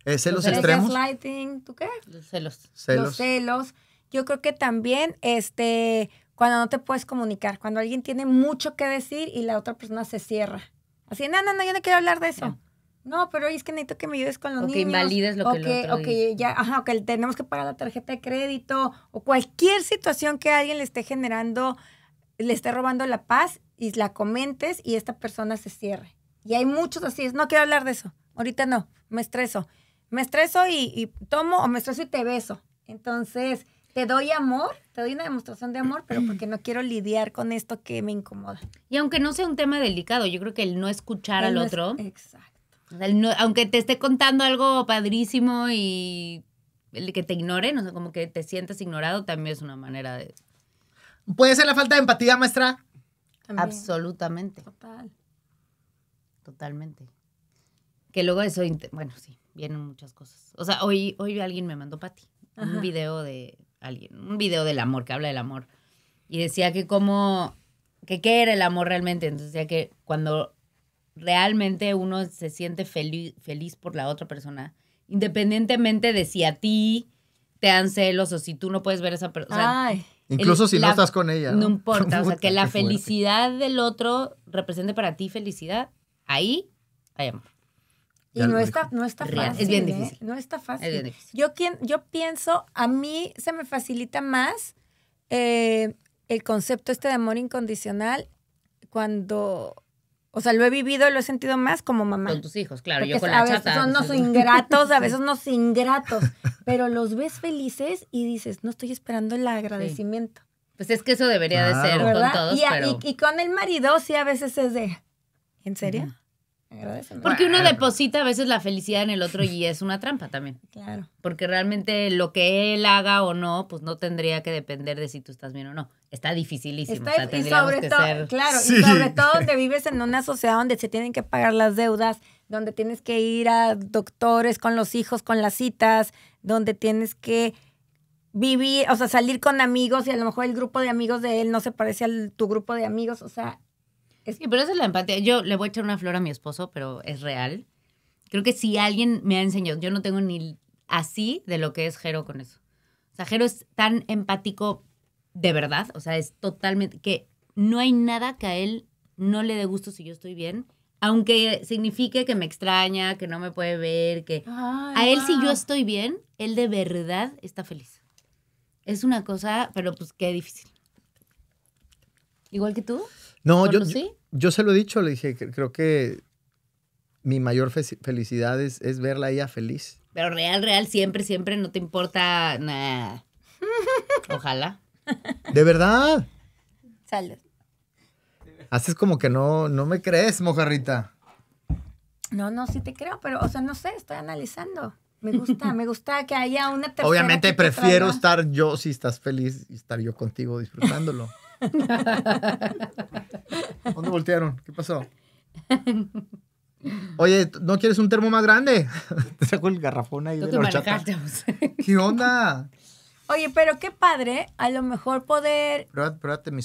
celos los extremos. Lighting, ¿tú qué? Los celos. Los celos. Yo creo que también, este, cuando no te puedes comunicar, cuando alguien tiene mucho que decir y la otra persona se cierra. Así, no, no, no, yo no quiero hablar de eso no, pero es que necesito que me ayudes con los o Que invalides lo que, el otro ya, ajá, que tenemos que pagar la tarjeta de crédito o cualquier situación que alguien le esté generando, le esté robando la paz y la comentes y esta persona se cierre. Y hay muchos así, no quiero hablar de eso, ahorita no, me estreso. Me estreso y, tomo o me estreso y te beso. Entonces, te doy amor, te doy una demostración de amor, pero porque no quiero lidiar con esto que me incomoda. Y aunque no sea un tema delicado, yo creo que el no escuchar al otro. exacto aunque te esté contando algo padrísimo y el que te ignore no sea, como que te sientas ignorado, también es una manera de... ¿Puede ser la falta de empatía, maestra? Absolutamente. Total. Totalmente. Que luego eso, bueno, sí, vienen muchas cosas. O sea, hoy, hoy alguien me mandó ti un video de alguien, un video del amor, que habla del amor. Y decía que cómo, que qué era el amor realmente. Entonces decía que cuando realmente uno se siente feliz, feliz por la otra persona, independientemente de si a ti te dan celos o si tú no puedes ver esa persona. Incluso si no estás con ella. No, importa, o sea, que la felicidad del otro represente para ti felicidad, ahí hay amor. Y no está, no fácil. Es bien ¿eh? difícil. No está fácil. Es bien difícil. Yo, quien, yo pienso, a mí se me facilita más eh, el concepto este de amor incondicional cuando o sea, lo he vivido, y lo he sentido más como mamá. Con tus hijos, claro, yo con la a veces Son unos ingratos, a veces unos ingratos, pero los ves felices y dices, no estoy esperando el agradecimiento. Pues es que eso debería de ser con todos, y, y, con el marido sí a veces es de, ¿en serio? Porque uno deposita a veces la felicidad en el otro y es una trampa también. Claro. Porque realmente lo que él haga o no, pues no tendría que depender de si tú estás bien o no. Está dificilísimo. Está, sobre todo, claro, y sobre todo donde vives en una sociedad donde se tienen que pagar las deudas, donde tienes que ir a doctores con los hijos, con las citas, donde tienes que vivir, o sea, salir con amigos y a lo mejor el grupo de amigos de él no se parece al tu grupo de amigos, o sea, es que, pero esa es la empatía. Yo le voy a echar una flor a mi esposo, pero es real. Creo que si alguien me ha enseñado, yo no tengo ni así de lo que es Jero con eso. O sea, Jero es tan empático de verdad, o sea, es totalmente que no hay nada que a él no le dé gusto si yo estoy bien, aunque signifique que me extraña, que no me puede ver, que a él si yo estoy bien, él de verdad está feliz. Es una cosa, pero pues qué difícil. Igual que tú. No, yo, yo, se lo he dicho, le dije, creo que mi mayor felicidad es, es, verla a ella feliz. Pero real, real, siempre, siempre, no te importa nada. Ojalá. De verdad. sales Haces como que no, no me crees, mojarrita. No, no, sí te creo, pero, o sea, no sé, estoy analizando. Me gusta, me gusta que haya una tercera. Obviamente prefiero estar yo si estás feliz y estar yo contigo disfrutándolo. ¿Dónde voltearon? ¿Qué pasó? Oye, ¿no quieres un termo más grande? Te saco el garrafón ahí de ¿Qué onda? Oye, pero qué padre, a lo mejor poder... Pruébate, mi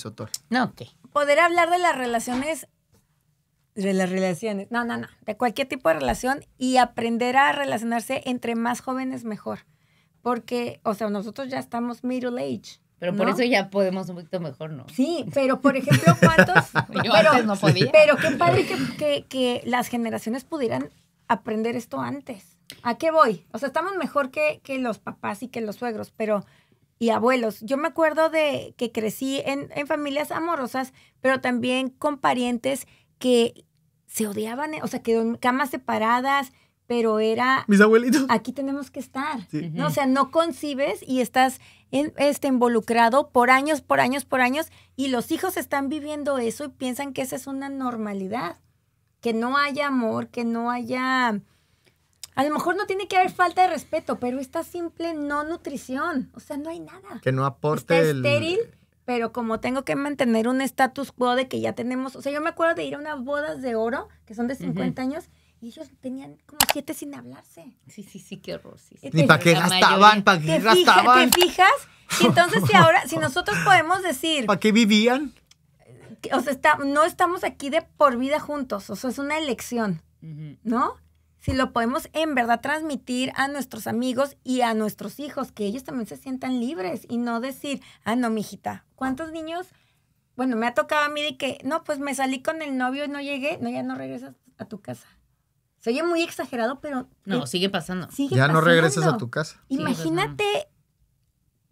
No, ¿qué? Poder hablar de las relaciones... De las relaciones. No, no, no. De cualquier tipo de relación y aprender a relacionarse entre más jóvenes mejor. Porque, o sea, nosotros ya estamos middle age. Pero por eso ya podemos un poquito mejor, ¿no? Sí, pero por ejemplo, ¿cuántos? Yo pero, antes no podía. Pero qué padre que, las generaciones pudieran aprender esto antes. ¿A qué voy? O sea, estamos mejor que, que los papás y que los suegros, pero y abuelos. Yo me acuerdo de que crecí en, familias amorosas, pero también con parientes que se odiaban, o sea, que en camas separadas, pero era... Mis abuelitos. Aquí tenemos que estar. ¿no? O sea, no concibes y estás este, involucrado por años, por años, por años, y los hijos están viviendo eso y piensan que esa es una normalidad, que no haya amor, que no haya... A lo mejor no tiene que haber falta de respeto, pero esta simple no nutrición, o sea, no hay nada. Que no aporte Está estéril, pero como tengo que mantener un status quo de que ya tenemos, o sea, yo me acuerdo de ir a unas bodas de oro, que son de 50 años, y ellos tenían como siete sin hablarse. Sí, sí, sí, qué horror. Sí, Ni para qué gastaban, para qué gastaban. ¿Te fijas? Y entonces, si ahora, si nosotros podemos decir. ¿Para qué vivían? o sea, está, no estamos aquí de por vida juntos. O sea, es una elección, ¿no? Si lo podemos en verdad transmitir a nuestros amigos y a nuestros hijos, que ellos también se sientan libres y no decir, ah, no, mijita, ¿cuántos niños? Bueno, me ha tocado a mí de que, no, pues me salí con el novio y no llegué, no, ya no regresas a tu casa. Se oye muy exagerado, pero... No, sigue pasando. ya no regresas a tu casa. Imagínate,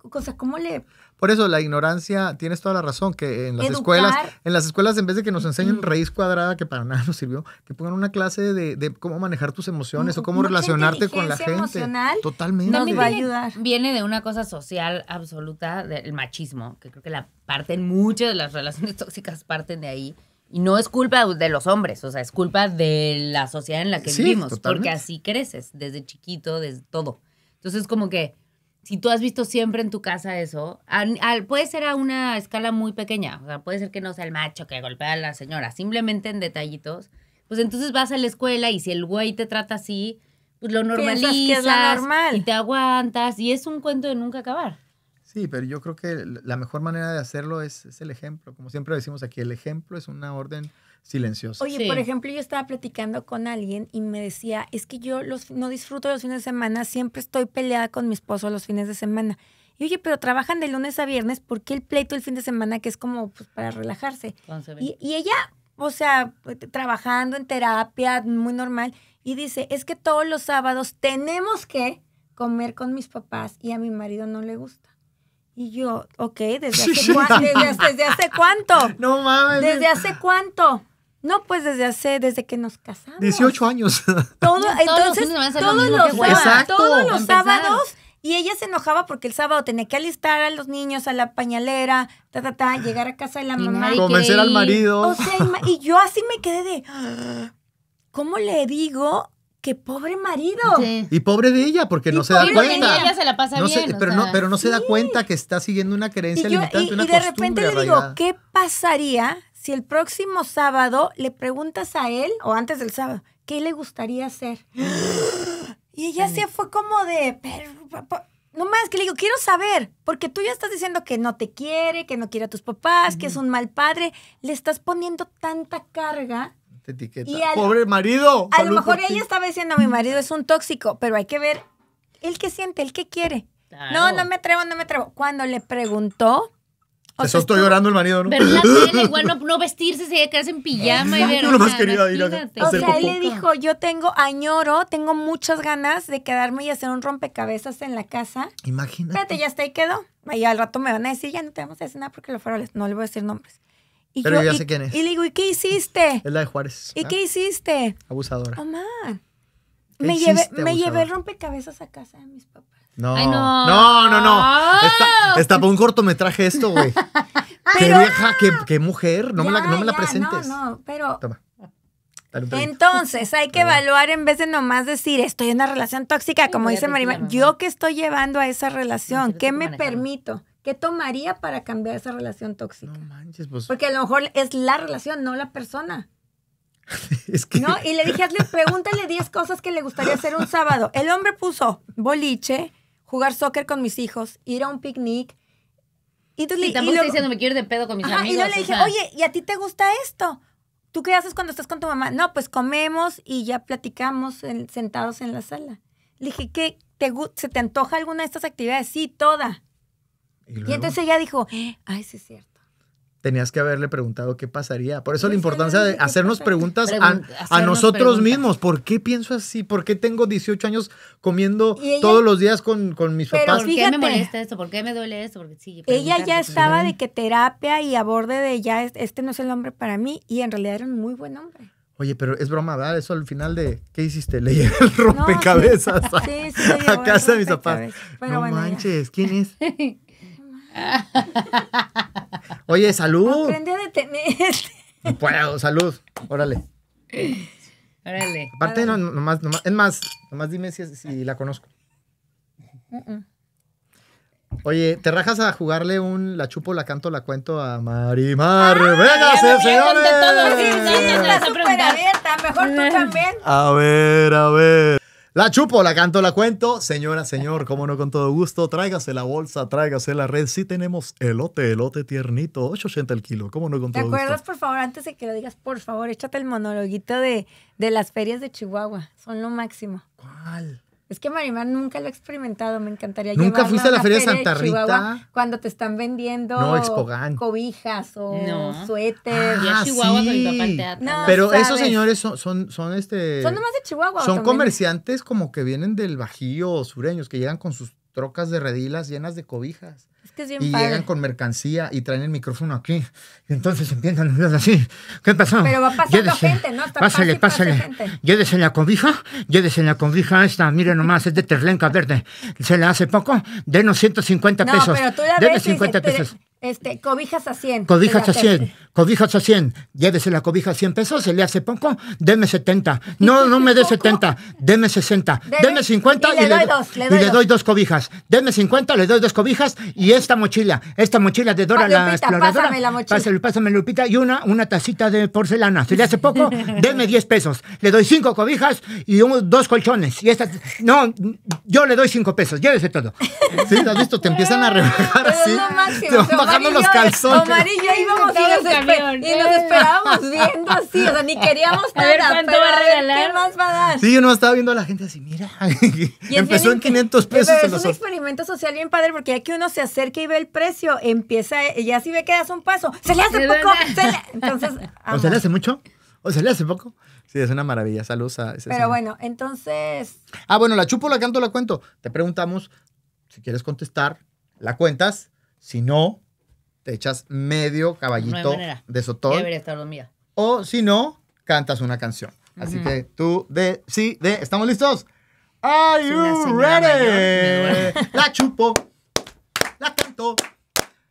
o ¿cómo le...? Por eso la ignorancia, tienes toda la razón, que en las escuelas, en las escuelas en vez de que nos enseñen raíz cuadrada, que para nada nos sirvió, que pongan una clase de, cómo manejar tus emociones o cómo relacionarte con la gente. Emocional Totalmente. No va a ayudar. Viene de una cosa social absoluta, del machismo, que creo que la parte, muchas de las relaciones tóxicas parten de ahí. Y no es culpa de los hombres, o sea, es culpa de la sociedad en la que vivimos, porque así creces, desde chiquito, desde todo. Entonces, como que, si tú has visto siempre en tu casa eso, puede ser a una escala muy pequeña, o sea, puede ser que no sea el macho que golpea a la señora, simplemente en detallitos, pues entonces vas a la escuela y si el güey te trata así, pues lo normalizas y te aguantas y es un cuento de nunca acabar. Sí, pero yo creo que la mejor manera de hacerlo es, el ejemplo. Como siempre decimos aquí, el ejemplo es una orden silenciosa. Oye, por ejemplo, yo estaba platicando con alguien y me decía, es que yo los, no disfruto los fines de semana, siempre estoy peleada con mi esposo los fines de semana. Y oye, pero trabajan de lunes a viernes, ¿por qué el pleito el fin de semana que es como pues, para relajarse? y ella, o sea, pues, trabajando en terapia, muy normal, y dice, es que todos los sábados tenemos que comer con mis papás y a mi marido no le gusta. Y yo, ok, ¿desde hace, desde, hace, cuánto? No mames. ¿Desde hace cuánto? No, pues desde hace, desde que nos casamos. 18 años. entonces, todos los, sábados, todos los sábados, y ella se enojaba porque el sábado tenía que alistar a los niños, a la pañalera, ta, ta, ta, ah. llegar a casa de la y mamá. Convencer al marido. O sea, y yo así me quedé de, ¿cómo le digo qué pobre marido. Y pobre de ella, porque no se da cuenta. Ella se la pasa pero, no, se da cuenta que está siguiendo una creencia limitante, y, y de repente le digo, ¿qué pasaría si el próximo sábado le preguntas a él, o antes del sábado, qué le gustaría hacer? Y ella se fue como de, no más que le digo, quiero saber, porque tú ya estás diciendo que no te quiere, que no quiere a tus papás, que es un mal padre, le estás poniendo tanta carga etiqueta. Pobre marido. A lo mejor ella estaba diciendo, mi marido es un tóxico, pero hay que ver el que siente, el que quiere. No, no me atrevo, no me atrevo. Cuando le preguntó, eso estoy llorando el marido, ¿no? igual no, vestirse, se quedarse en pijama Yo O sea, él le dijo, yo tengo añoro, tengo muchas ganas de quedarme y hacer un rompecabezas en la casa. Imagínate. Espérate, ya está ahí quedó. Y al rato me van a decir, ya no te vamos a decir nada porque lo fueron, no le voy a decir nombres. Pero yo, ya sé quién es. Y le digo, ¿y qué hiciste? Es la de Juárez. ¿Y qué hiciste? Abusadora. Oh, mamá Me llevé, me llevé el rompecabezas a casa de mis papás. No. no. no. no, no, Está, está para un cortometraje esto, güey. qué vieja, qué, mujer. No, me la, no me la presentes. No, no, pero. Toma. Entonces, hay que evaluar en vez de nomás decir, estoy en una relación tóxica, como dice Marimar, yo ¿qué estoy llevando a esa relación, ¿qué me permito? ¿Qué tomaría para cambiar esa relación tóxica? No manches, pues. Porque a lo mejor es la relación, no la persona. ¿No? Y le dije, hazle, pregúntale 10 cosas que le gustaría hacer un sábado. El hombre puso boliche, jugar soccer con mis hijos, ir a un picnic. Y, tú y diciendo, me quiero ir de pedo con mis amigos. Y yo le dije, oye, ¿y a ti te gusta esto? ¿Tú qué haces cuando estás con tu mamá? No, pues comemos y ya platicamos sentados en la sala. Le dije, ¿qué? ¿Se te antoja alguna de estas actividades? Sí, toda. Y, entonces ella dijo, eh, ay, ah, sí es cierto. Tenías que haberle preguntado qué pasaría. Por eso la importancia de hacernos preguntas a, nosotros mismos. ¿Por qué pienso así? ¿Por qué tengo 18 años comiendo todos los días con, mis papás? ¿Por qué me molesta esto? ¿Por qué me duele esto? ella ya estaba de que terapia y a borde de ya este no es el hombre para mí y en realidad era un muy buen hombre. Oye, pero es broma, ¿verdad? Eso al final de, ¿qué hiciste? Leí el rompecabezas sí. sí, a casa de mis papás. no manches, ¿quién es? Oye, salud. aprendí a detener salud. Órale. Órale. Aparte, no, nomás, nomás, es más, nomás dime si, la conozco. Oye, ¿te rajas a jugarle un la chupo, la canto, la cuento a Marimar Venga, ah, Vegas, señores? Mejor tú también. A ver, a ver. La chupo, la canto, la cuento. Señora, señor, cómo no, con todo gusto. Tráigase la bolsa, tráigase la red. Sí tenemos elote, elote tiernito, 880 el kilo. Cómo no, con todo gusto. ¿Te acuerdas, por favor, antes de que lo digas, por favor, échate el monologuito de, de las ferias de Chihuahua? Son lo máximo. ¿Cuál? Es que Marimar nunca lo ha experimentado, me encantaría. Nunca fuiste a la feria de Santa Rita. cuando te están vendiendo cobijas o suéteres. Ah, Pero esos señores son, son, son, este. Son de Chihuahua. Son comerciantes como que vienen del Bajío sureños, que llegan con sus trocas de redilas llenas de cobijas y llegan con mercancía y traen el micrófono aquí. Y entonces empiezan a hablar así. ¿Qué pasó? Pero va pasando tu gente, ¿no? Está pásale, pásale. llévese la cobija, llévese la cobija esta, mire nomás, es de terlenca verde. Se la hace poco, denos 150 pesos. Pero tú 50 pesos. Este, cobijas a 100. Cobijas a 100, cobijas a 100. Llévese la cobija a 100 pesos, se le hace poco, deme 70. No, no me dé 70, deme 60. Deme, 50 y, le doy dos, le doy y, dos cobijas. Deme 50, le doy dos cobijas y esta mochila, esta mochila de Dora la exploradora. Pásame la mochila. Pásame, Lupita y una, una tacita de porcelana. Se le hace poco, deme 10 pesos. Le doy cinco cobijas y dos colchones. Y esta, no, yo le doy 5 pesos, llévese todo. Sí, has visto, te empiezan a rebajar así. Lo máximo, bajando los calzones. Omar y yo íbamos y nos, esperábamos viendo así, o sea, ni queríamos nada. A ver cuánto va ¿Qué más va a dar? Sí, yo no estaba viendo a la gente así, mira. Empezó en 500 pesos. es un experimento social bien padre porque ya que uno se acerca y ve el precio, empieza, ya si ve que das un paso, se le hace poco. Entonces, ¿O se le hace mucho? ¿O se le hace poco? Sí, es una maravilla. Saludos a. ese. Pero bueno, entonces. Ah, bueno, la chupo, la canto, la cuento. Te preguntamos si quieres contestar, la cuentas. Si no, te echas medio caballito de sotol. Debería estar dormida. O si no, cantas una canción. Así que tú de sí de estamos listos. Are you ready? la chupo, la canto,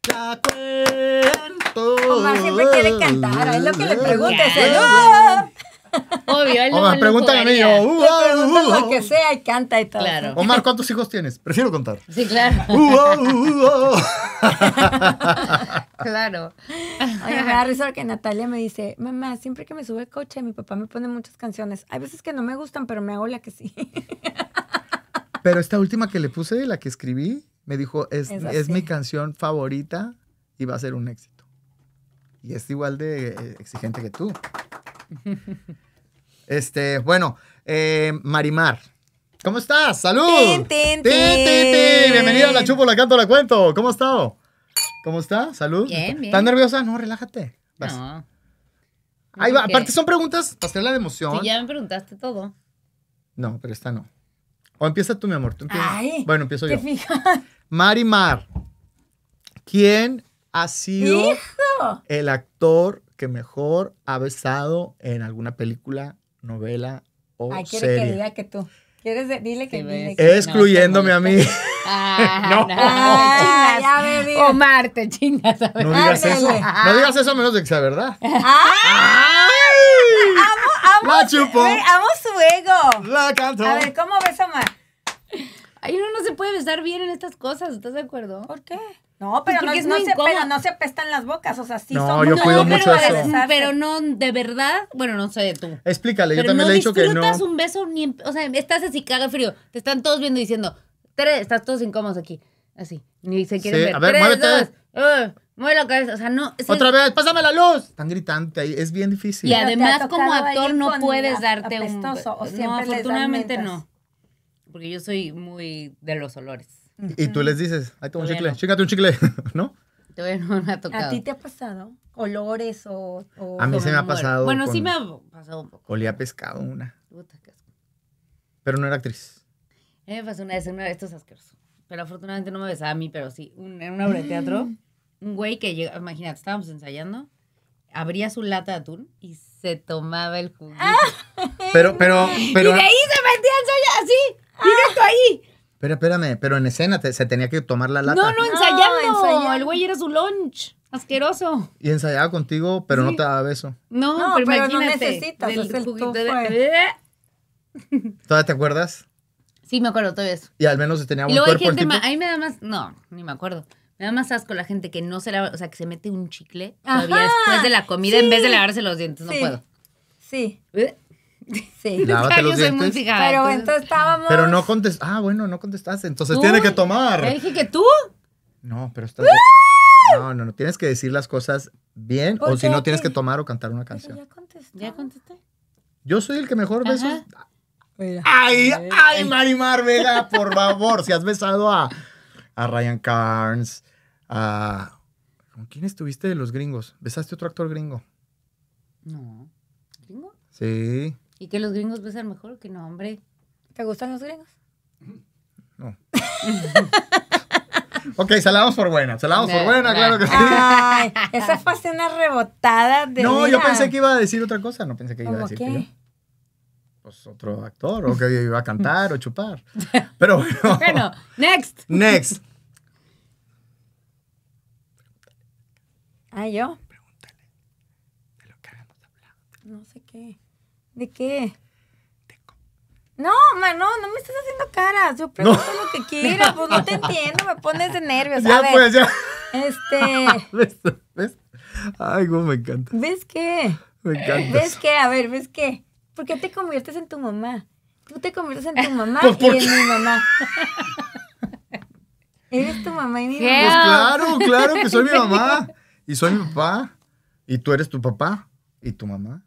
la cuento. Omar siempre quiere cantar, es lo que le pregunto. preguntas. Obvio, él Omar, pregúntale a mí. Uh, uh, lo uh, que sea y canta y todo. Omar, ¿cuántos hijos tienes? Prefiero contar. Sí, claro. claro. Oye, me da risa que Natalia me dice, mamá, siempre que me sube coche, mi papá me pone muchas canciones. Hay veces que no me gustan, pero me hago la que sí. pero esta última que le puse, la que escribí, me dijo, es, es mi canción favorita y va a ser un éxito. Y es igual de eh, exigente que tú. Este, bueno, eh, Marimar. ¿Cómo estás? ¡Salud! Bienvenida a la chupo, la canto, la cuento. ¿Cómo has estado? ¿Cómo estás? ¿Salud? Bien, bien. ¿Estás nerviosa? No, relájate. No. Ahí Aparte son preguntas para hacer la emoción. ya me preguntaste todo. No, pero esta no. O empieza tú, mi amor. bueno, empiezo yo. Marimar, ¿quién ha sido el actor que mejor ha besado en alguna película, novela o Ay, quiere que diga que tú. ¿Quieres dile que, sí, dile Excluyéndome a mí. no. Ah, no. chinas. ya chingas. No digas eso. No digas eso a menos de que sea verdad. ¡Ay! Ah, amo, amo, e, amo su ego. La canto. A ver, ¿cómo ves Omar? Ay, uno no se puede besar bien en estas cosas, ¿estás de acuerdo? ¿Por qué? No, pues pero, no, no se, pero no se apestan las bocas, o sea, sí no, son... Yo no, cuido pero, mucho eso. pero no, de verdad, bueno, no sé tú. Explícale, yo también le he dicho que no. disfrutas un beso, ni, o sea, estás así, caga frío, te están todos viendo diciendo, tres, estás todos incómodos aquí, así, ni se quieren sí, ver. A ver, Tres, muévete. Dos, mueve la cabeza, o sea, no... Otra vez, pásame la luz. Están gritando es bien difícil. Y además como actor no puedes darte apestoso, un... O no, afortunadamente no, porque yo soy muy de los olores. Y tú les dices, ahí toma un chicle, chícate un chicle, ¿no? no ha tocado. ¿A ti te ha pasado? ¿Olores o...? a mí se me ha pasado. Bueno, sí me ha pasado un poco. Olía pescado una. Puta, Pero no era actriz. A me pasó una vez Esto es asqueroso. Pero afortunadamente no me besaba a mí, pero sí. en una obra de teatro, un güey que llega Imagínate, estábamos ensayando abría su lata de atún y se tomaba el jugo. Ah, pero, pero, pero. Y de ahí se metía el soya así, ah. directo ahí. Pero espérame, pero en escena se tenía que tomar la lata. No, no, ensayando. El güey era su lunch. Asqueroso. Y ensayaba contigo, pero no te daba beso. No, pero, imagínate. No necesitas del juguito de... ¿Todavía te acuerdas? Sí, me acuerdo todavía eso. Y al menos se tenía un cuerpo hay gente más, me da más... No, ni me acuerdo. Me da más asco la gente que no se lava... O sea, que se mete un chicle todavía después de la comida en vez de lavarse los dientes. No puedo. Sí. ¿Eh? Sí. Lávate Pero entonces estábamos. Pero no contestaste. Ah, bueno, no contestaste. Entonces tiene que tomar. dije que tú. No, pero estás. ¡Ah! No, no, no. Tienes que decir las cosas bien o si no tienes que tomar o cantar una canción. ya contesté. Ya contesté. Yo soy el que mejor beso Ay, ay, Marimar Vega, por favor. si has besado a, Ryan Carnes, a. ¿Con quién estuviste de los gringos? ¿Besaste otro actor gringo? No. ¿Gringo? Sí. ¿Y que los gringos besan mejor? Que no, hombre. ¿Te gustan los gringos? No. ok, salamos por buena, salamos por buena, claro que sí. esa fue una rebotada de. No, yo pensé que iba a decir otra cosa, no pensé que iba a decir qué? Pues otro actor, o que iba a cantar o chupar. Pero bueno. bueno, next. Next. Ah, yo. ¿De qué? No, no, no me estás haciendo caras. Yo pregunto lo que quieras, pues no te entiendo, me pones de nervios. Ya, pues, ya. Este. ¿Ves? Ay, vos me encanta. ¿Ves qué? Me encanta. ¿Ves qué? A ver, ¿ves qué? ¿Por qué te conviertes en tu mamá? Tú te conviertes en tu mamá y en mi mamá. Eres tu mamá y ni pues mamá. Pues claro, claro que soy mi mamá. Y soy mi papá. Y tú eres tu papá. Y tu mamá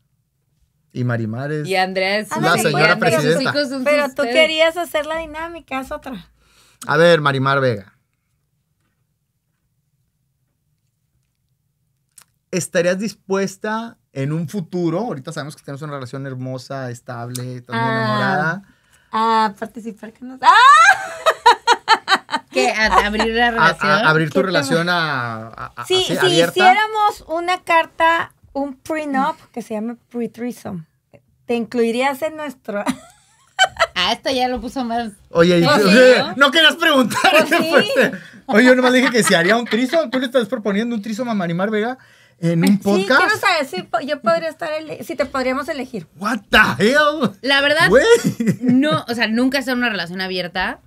y Marimar es... Y Andrés. La señora presidenta. Pero tú querías hacer la dinámica, es otra. A ver, Marimar Vega. ¿Estarías dispuesta en un futuro? Ahorita sabemos que tenemos una relación hermosa, estable, también ah. enamorada. A participar con nosotros. ¡Ah! A, abrir la relación. abrir tu relación a, si hiciéramos una carta un prenup que se llama pre Te incluirías en nuestro. Ah, esto ya lo puso más. Oye, ¿Oh, eh, ¿no? querías preguntar. ¿Oh, Oye, yo nomás dije que si haría un trisom. Tú le estás proponiendo un trisom a Marimar Vega en un podcast. Sí, quiero saber yo podría estar si te podríamos elegir. What the hell? La verdad, no, o sea, nunca hacer una relación abierta.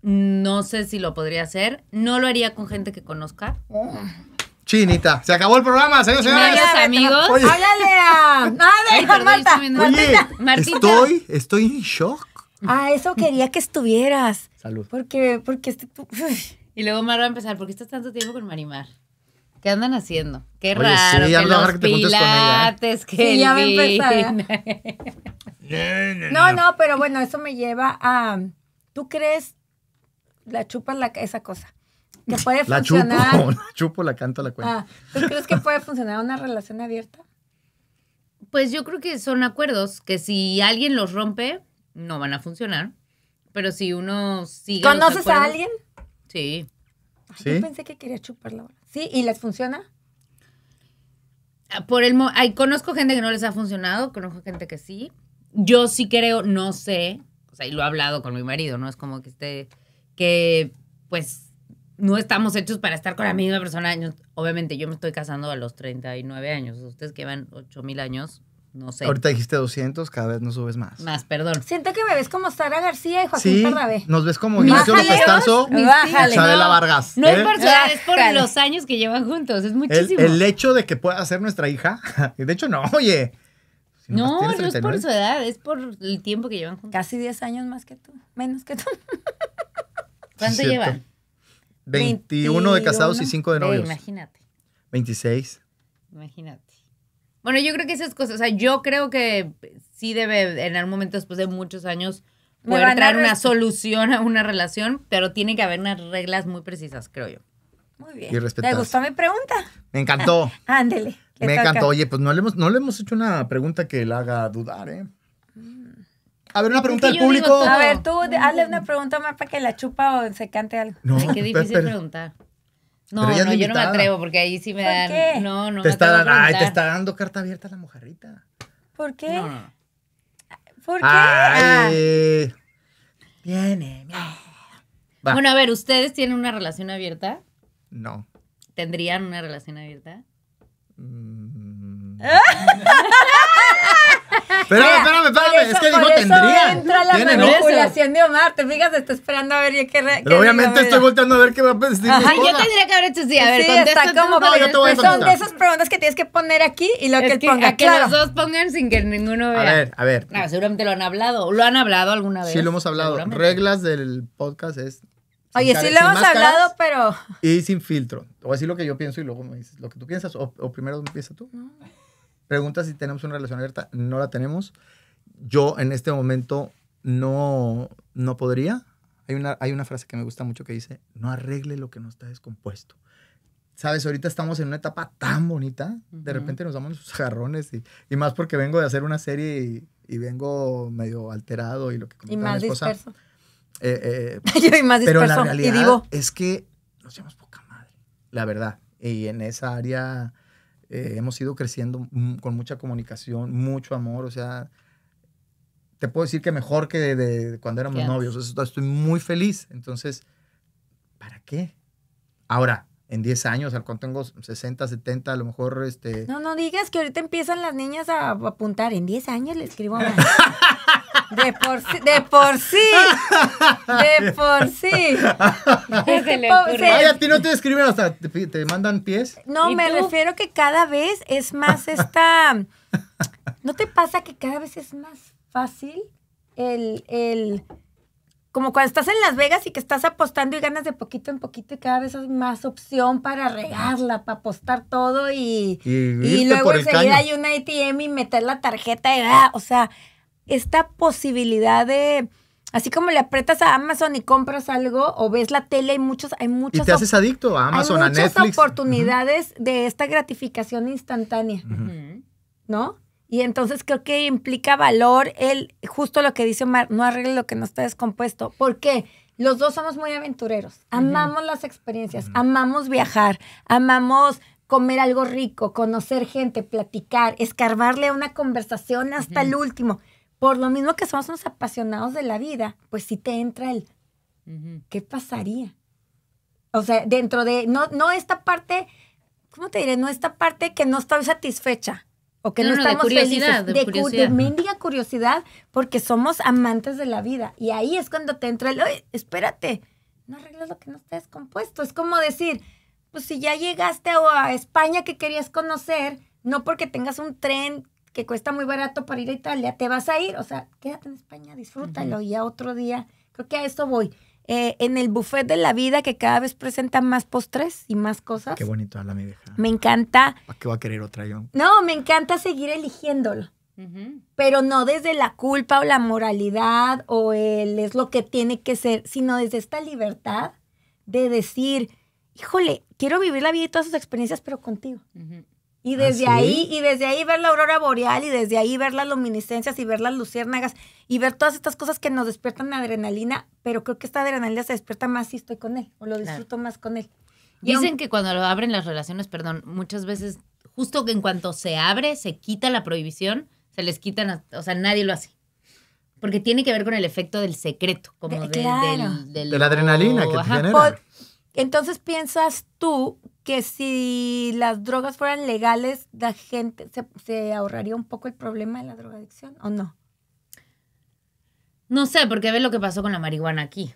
No sé si lo podría hacer. No lo haría con gente que conozca. Oh. Chinita. Se acabó el programa, y señores. adiós, amigos. Oye. Háblale a. Ay, estoy, estoy en shock. Ah, eso quería que estuvieras. Salud. Porque, porque este. Y luego Mar va a empezar, ¿por qué estás tanto tiempo con Marimar? ¿Qué andan haciendo? Qué raro. ya que los ¿eh? pilates, sí, ya va a empezar. ¿eh? no, no, pero bueno, eso me lleva a. ¿Tú crees? La chupa la, esa cosa. puede la Chupo, la chupo, la canto, la cuento. Ah, ¿Tú crees que puede funcionar una relación abierta? Pues yo creo que son acuerdos que si alguien los rompe, no van a funcionar. Pero si uno sigue. ¿Conoces a alguien? Sí. Yo pensé que quería chuparla. ¿Sí? ¿Y les funciona? Ah, por el conozco gente que no les ha funcionado, conozco gente que sí. Yo sí creo, no sé, o sea, y lo he hablado con mi marido, no es como que esté, que pues no estamos hechos para estar con la misma persona Obviamente, yo me estoy casando a los 39 años. Ustedes que van 8000 años, no sé. Ahorita dijiste 200, cada vez no subes más. Más, perdón. Siento que me ves como Sara García y Joaquín sí, nos ves como Ignacio López Tarso y Chabela Vargas. No, ¿eh? es por su edad, es por los años que llevan juntos. Es muchísimo. El, hecho de que pueda ser nuestra hija, de hecho no, oye. no, no es por su edad, es por el tiempo que llevan juntos. Casi 10 años más que tú, menos que tú. ¿Cuánto lleva? llevan? 21, de casados y 5 de novios. imagínate. 26. Imagínate. Bueno, yo creo que esas cosas, o sea, yo creo que sí debe en algún momento después de muchos años poder traer una solución a una relación, pero tiene que haber unas reglas muy precisas, creo yo. Muy bien. Y ¿Te gustó mi pregunta? Me encantó. Ándele. Me encantó. Oye, pues no le, hemos, no le hemos hecho una pregunta que la haga dudar, ¿eh? A ver, una pregunta del público. a ver, tú hazle una pregunta más para que la chupa o se cante algo. No, difícil preguntar. No, no, yo no me atrevo porque ahí sí me ¿Por dan. Qué? No, no. Te está dando, ay, te está dando carta abierta la mojarrita. ¿Por qué? No, ¿Por qué? Ay, viene, ah. Bueno, a ver, ¿ustedes tienen una relación abierta? No. ¿Tendrían una relación abierta? Mm. espérame, espérame, espérame. Eso, es que dijo tendría. Entra la manipulación de Omar. Te fijas, está esperando a ver qué, qué Pero obviamente estoy volteando a ver qué va a pensar. Ajá, yo tendría que haber hecho sí. A ver, está como. son de esas preguntas que tienes que poner aquí y lo que él ponga. que claro. los dos pongan sin que ninguno vea. A ver, a ver. Claro, seguramente lo han hablado. ¿Lo han hablado alguna vez? Sí, lo hemos hablado. Reglas del podcast es Oye, sí lo hemos hablado, pero. Y sin filtro. O así lo que yo pienso y luego me dices lo que tú piensas. O, o primero empieza tú. No. Pregunta si tenemos una relación abierta. No la tenemos. Yo en este momento no, no podría. Hay una, hay una frase que me gusta mucho que dice, no arregle lo que no está descompuesto. Sabes, ahorita estamos en una etapa tan bonita, de repente nos damos los agarrones y, y, más porque vengo de hacer una serie y, vengo medio alterado y lo que y más Disperso. Eh, eh, Yo y más disperso. Pero la realidad digo. es que nos llevamos poca madre, la verdad. Y en esa área eh, hemos ido creciendo con mucha comunicación, mucho amor, o sea, te puedo decir que mejor que de, cuando éramos novios, estoy muy feliz, entonces, ¿para qué? Ahora, en 10 años, al cual tengo 60, 70, a lo mejor este... No, no digas que ahorita empiezan las niñas a apuntar, en 10 años le escribo De por sí, de por sí, de por sí. Ay, a ti no te escriben hasta te, te mandan pies. No, me refiero que cada vez es más esta... ¿No te pasa que cada vez es más fácil el como cuando estás en Las Vegas y que estás apostando y ganas de poquito en poquito y cada vez hay más opción para regarla, para apostar todo y, luego enseguida hay un ATM y meter la tarjeta y ¡ah! o sea, esta posibilidad de así como le aprietas a Amazon y compras algo o ves la tele hay muchos hay muchas y te haces adicto a Amazon a Netflix. oportunidades de esta gratificación instantánea, ¿no? Y entonces creo que implica valor el, justo lo que dice Omar, no arregle lo que no está descompuesto. ¿Por qué? Los dos somos muy aventureros, amamos las experiencias, amamos viajar, amamos comer algo rico, conocer gente, platicar, escarbarle una conversación hasta el último. Por lo mismo que somos unos apasionados de la vida, pues si te entra el ¿qué pasaría? O sea, dentro de, no, no esta parte, ¿cómo te diré? No esta parte que no estoy satisfecha, o que no, estamos de curiosidad, felices, de, curiosidad. de mendiga curiosidad, porque somos amantes de la vida. Y ahí es cuando te entra el, oye, espérate, no arreglas lo que no estés compuesto Es como decir, pues si ya llegaste a, España que querías conocer, no porque tengas un tren que cuesta muy barato para ir a Italia, te vas a ir. O sea, quédate en España, disfrútalo y a otro día. Creo que a eso voy. Eh, en el buffet de la vida que cada vez presenta más postres y más cosas. Qué bonito habla mi vieja. Me encanta. ¿Para qué va a querer otra yo? No, me encanta seguir eligiéndolo. Pero no desde la culpa o la moralidad o el es lo que tiene que ser, sino desde esta libertad de decir, híjole, quiero vivir la vida y todas sus experiencias, pero contigo. Y desde ¿Ah, ahí, y desde ahí ver la aurora boreal, y desde ahí ver las luminiscencias y ver las luciérnagas, y ver todas estas cosas que nos despiertan adrenalina, pero creo que esta adrenalina se despierta más si estoy con él, o lo disfruto más con él. Dicen que cuando lo abren las relaciones, perdón, muchas veces, justo que en cuanto se abre, se quita la prohibición, se les quitan, o sea, nadie lo hace. Porque tiene que ver con el efecto del secreto, como del, de la adrenalina que oh, te genera. entonces piensas tú que si las drogas fueran legales, la gente se, ahorraría un poco el problema de la drogadicción o no? No sé, porque ve lo que pasó con la marihuana aquí.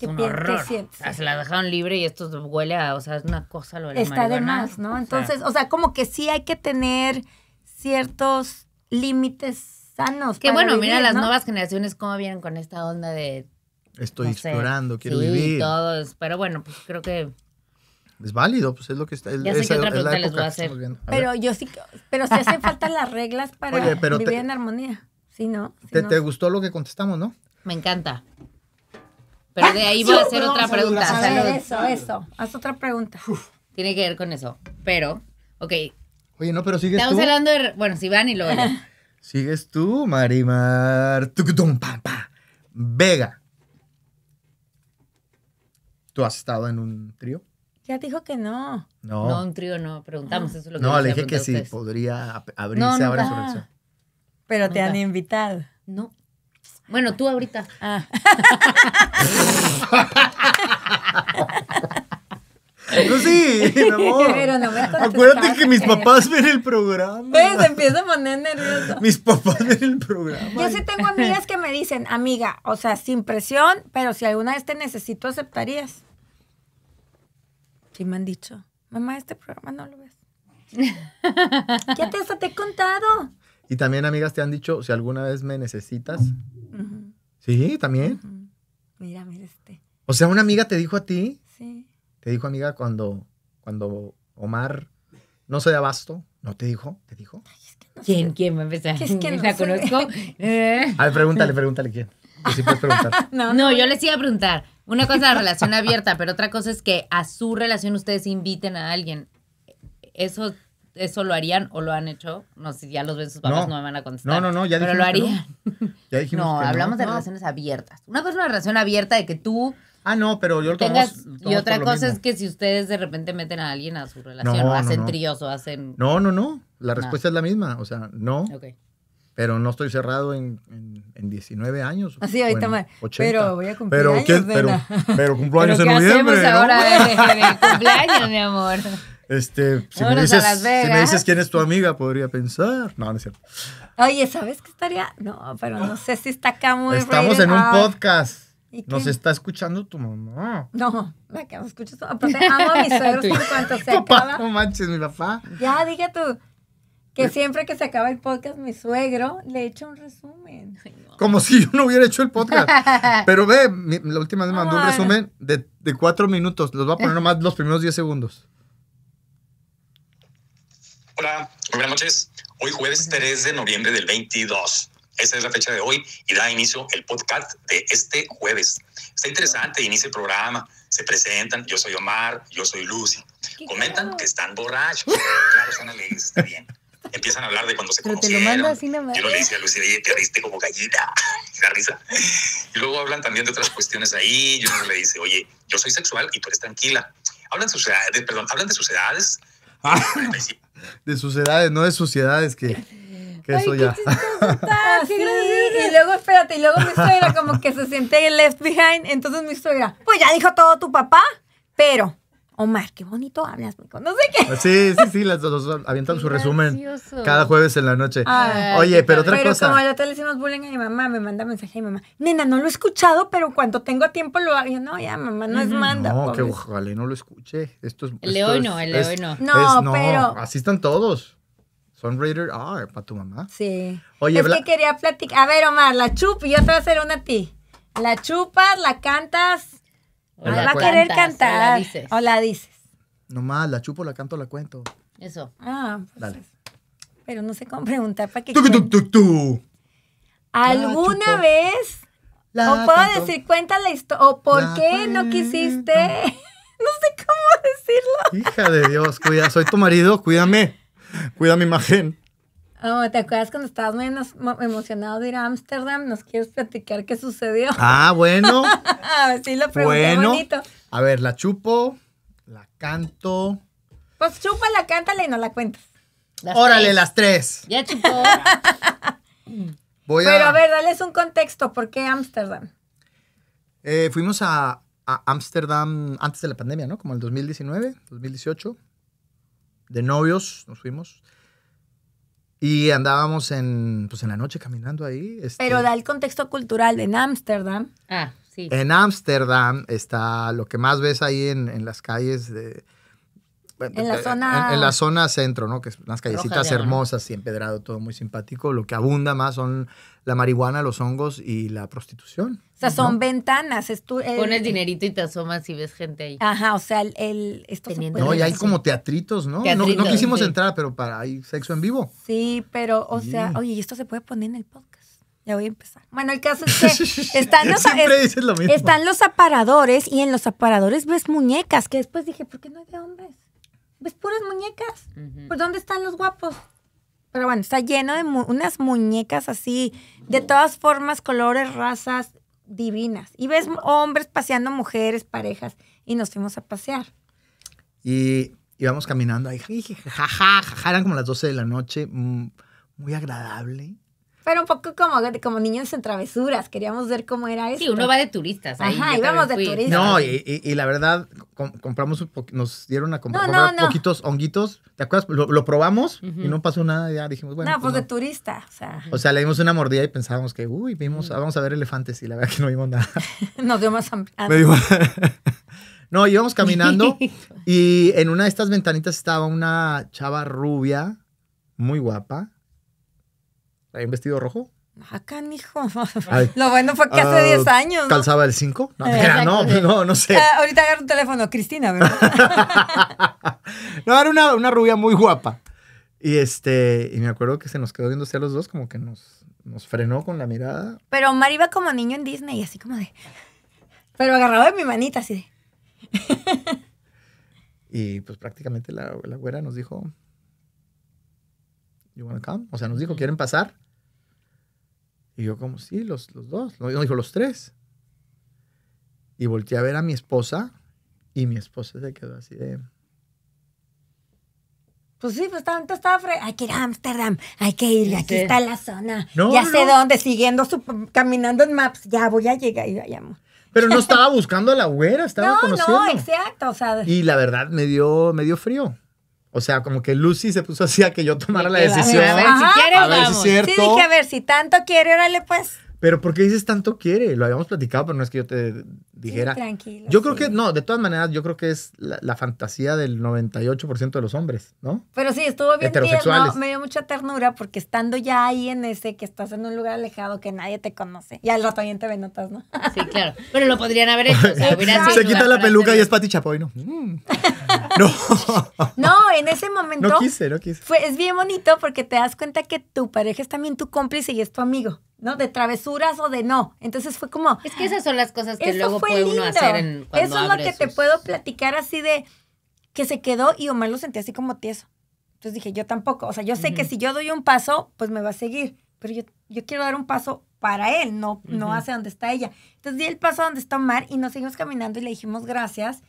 Es un horror. Ah, se la dejaron libre y esto huele a, o sea, es una cosa lo de la Está de más, ¿no? Entonces, o sea, como que sí hay que tener ciertos límites sanos. Que bueno, mira las nuevas generaciones cómo vienen con esta onda de Estoy explorando, quiero sí, vivir. Todos, pero bueno, pues creo que es válido, pues es lo que está. Es, ya sé que otra pregunta les voy a hacer. pero yo sí, pero si hacen falta las reglas para vivir en armonía. si no, te, gustó lo que contestamos, ¿no? Me encanta. Pero de ahí ah, va a hacer otra pregunta. eso, eso. Haz otra pregunta. Tiene que ver con eso. Pero, ok. Oye, no, pero sigues tú Estamos hablando de. Bueno, si van y lo ven. Sigues tú, Marimar. Vega. ¿Tú has estado en un trío? Ya dijo que no. No. No, un trío no. Preguntamos eso. Es lo que no, le dije que sí, podría abrirse ahora su relación. Pero te han invitado. No. Bueno, tú ahorita. Ah. Pues no, sí, Acuérdate que mis papás ven el programa. Ves se empieza a poner nervioso. Mis papás ven el programa. Yo sí tengo amigas que me dicen, amiga, o sea, sin presión, pero si alguna vez te necesito, aceptarías. Sí, me han dicho, mamá, este programa no lo ves. ya te, has te he contado. Y también, amigas, te han dicho, si alguna vez me necesitas. Sí, también. Mira, mira este. O sea, una amiga te dijo a ti. Sí. Te dijo, amiga, cuando, cuando Omar no soy abasto, ¿no te dijo? ¿Te dijo? Ay, ¿Quién? ¿Quién va a empezar? Es que la conozco. a ver, pregúntale, pregúntale quién. no, no, yo les iba a preguntar. Una cosa es la relación abierta, pero otra cosa es que a su relación ustedes inviten a alguien. Eso, eso lo harían o lo han hecho. No sé, si ya los ven sus papás, no, me van a contestar. No, no, no, ya Pero lo harían. Ya dijimos no, hablamos de relaciones abiertas. Una cosa es una relación abierta de que tú Ah, no, pero yo lo tengas, Y otra cosa es que si ustedes de repente meten a alguien a su relación, o hacen tríos o hacen. No, no, no. La respuesta es la misma. O sea, no pero no estoy cerrado en, en, en 19 años. Así, ah, ahorita más. Pero voy a cumplir pero, años. ¿qué, pero, pero cumplo años en noviembre. ¿no? ahora en el cumpleaños, mi amor? Este, si me, dices, si, me dices, quién es tu amiga, podría pensar. No, no es cierto. Oye, ¿sabes qué estaría? No, pero no sé si está acá muy Estamos en un ah, podcast. Nos está escuchando tu mamá. No, la que nos escucha tu Amo a mis suegros por cuanto se papá, acaba. No manches, mi papá. Ya, dije tú. Que siempre que se acaba el podcast, mi suegro le echa un resumen. Como si yo no hubiera hecho el podcast. Pero ve, la última vez me mandó un resumen de, cuatro minutos. Los voy a poner nomás los primeros diez segundos. Hola, buenas noches. Hoy jueves 3 de noviembre del 22. Esa es la fecha de hoy y da inicio el podcast de este jueves. Está interesante, inicia el programa, se presentan, yo soy Omar, yo soy Lucy. Comentan que están borrachos. claro, están alegres, está bien empiezan a hablar de cuando se Pero conocieron. Yo le decía a Lucy, oye, te riste como gallina, la risa. Y luego hablan también de otras cuestiones ahí, y uno le dice, oye, yo soy sexual y tú eres tranquila. Hablan de edades. perdón, hablan de sus edades. Ah. de sus edades, no de sociedades que... Que Ay, eso qué ya. Y luego, espérate, y luego mi suegra como que se siente left behind. Entonces mi suegra, pues ya dijo todo tu papá, pero Omar, qué bonito hablas, No sé qué. Ah, sí, sí, sí, las dos avientan su resumen cada jueves en la noche. Ah, Oye, pero otra cosa. pero Como ya te hicimos bullying a mi mamá, me manda mensaje a mi mamá. Nena, no lo he escuchado, pero cuando tengo tiempo lo hago. no, ya, mamá, no es manda. No, que ojalá y no lo escuche. Esto es, el león no, el león no. No, pero. Así están todos. Son Raider ah, para tu mamá. Sí. Oye, Es que quería platicar. A ver, Omar, la chup y yo te voy a hacer una a ti. La chupas, la cantas. Va a querer cantar. O la dices. O la Nomás, la chupo, la canto, la cuento. Eso. Ah, pues Pero no sé cómo preguntar para Tú, ¿Alguna vez? o puedo decir, Cuéntale la historia. O por qué no quisiste. no sé cómo decirlo. Hija de Dios, cuida, soy tu marido, cuídame. Cuida mi imagen. Oh, ¿Te acuerdas cuando estabas muy emocionado de ir a Ámsterdam? ¿Nos quieres platicar qué sucedió? Ah, bueno. sí, lo pregunté bueno, bonito. A ver, la chupo, la canto. Pues chupa, la cántala y no la cuentas. Órale, las tres. Ya chupó. Voy Pero a... ver, dales un contexto. ¿Por qué Ámsterdam? Eh, fuimos a Ámsterdam antes de la pandemia, ¿no? Como el 2019, 2018. De novios nos fuimos. Y andábamos en, pues en la noche caminando ahí. Este Pero da el contexto cultural en Ámsterdam. Ah, sí. En Ámsterdam está lo que más ves ahí en, las calles de... En la, eh, zona... En, la zona centro, ¿no? Que son las callecitas hermosas y empedrado, todo muy simpático. Lo que abunda más son la marihuana, los hongos y la prostitución. O sea, son ventanas. Es Pones dinerito y te asomas y ves gente ahí. Ajá, o sea, el... esto no, y hay como teatritos, ¿no? no, quisimos entrar, pero para hay sexo en vivo. Sí, pero, o sea, oye, ¿y esto se puede poner en el podcast? Ya voy a empezar. Bueno, el caso es que están los, lo están los aparadores y en los aparadores ves muñecas, que después dije, ¿por qué no hay de hombres? Ves puras muñecas. ¿Por dónde están los guapos? Pero bueno, está lleno de unas muñecas así, de todas formas, colores, razas divinas. Y ves hombres paseando mujeres, parejas, y nos fuimos a pasear. Y íbamos caminando ahí, jajaja, eran como las 12 de la noche, mm, muy agradable. Pero un poco como, como niños en travesuras, queríamos ver cómo era eso. Sí, uno va de turistas. Ahí Ajá, íbamos de turistas. No, y, la verdad, compramos nos dieron a comprar poquitos honguitos, ¿te acuerdas? Lo, probamos y no pasó nada, ya dijimos, bueno. No, pues, pues de turista, o sea. le dimos una mordida y pensábamos que, uy, vimos, vamos a ver elefantes y la verdad que no vimos nada. Nos dio más ampliado. no, íbamos caminando y en una de estas ventanitas estaba una chava rubia, muy guapa hay un vestido rojo? Acá, ah, mijo. Lo bueno fue que hace 10 ah, años. ¿no? ¿Calzaba el 5? No, eh, no, no, sé. Ah, ahorita agarro un teléfono, Cristina, ¿verdad? no, era una, una, rubia muy guapa. Y este, y me acuerdo que se nos quedó viendo a los dos, como que nos, nos frenó con la mirada. Pero Mar iba como niño en Disney, así como de. Pero agarraba de mi manita, así de. y pues prácticamente la, la güera nos dijo. You wanna come? O sea, nos dijo, ¿quieren pasar? Y yo como, sí, los, los dos. No, dijo, los tres. Y volteé a ver a mi esposa y mi esposa se quedó así de... Pues sí, pues tanto estaba... Hay que ir a Ámsterdam, hay que ir, aquí está la zona. ya sé dónde, siguiendo, su, caminando en maps, ya voy a llegar, ya llamo. Pero no estaba buscando a la güera, estaba no, No, exacto, o sea... Y la verdad me dio, me dio frío. O sea, como que Lucy se puso así a que yo tomara la decisión. A ver, si quiere, es cierto. Sí, dije, a ver, si tanto quiere, órale, pues. Pero ¿por qué dices tanto quiere? Lo habíamos platicado, pero no es que yo te dijera. tranquilo. Yo creo que, no, de todas maneras, yo creo que es la, fantasía del 98% de los hombres, ¿no? Pero sí, estuvo bien tierno, me dio mucha ternura porque estando ya ahí en ese, que estás en un lugar alejado que nadie te conoce, y al rato bien te ven notas, ¿no? Sí, claro. Pero lo podrían haber hecho. Se quita la peluca y es Pati Chapoy, ¿no? Mm. No. no, en ese momento. No quise, no quise. es bien bonito porque te das cuenta que tu pareja es también tu cómplice y es tu amigo. ¿no? De travesuras o de no. Entonces fue como... Es que esas son las cosas que luego puede uno hacer en, Eso es lo que te puedo platicar así de que se quedó y Omar lo sentía así como tieso. Entonces dije, yo tampoco. O sea, yo sé que si yo doy un paso, pues me va a seguir. Pero yo, yo quiero dar un paso para él, no, no hacia donde está ella. Entonces di el paso donde está Omar y nos seguimos caminando y le dijimos gracias.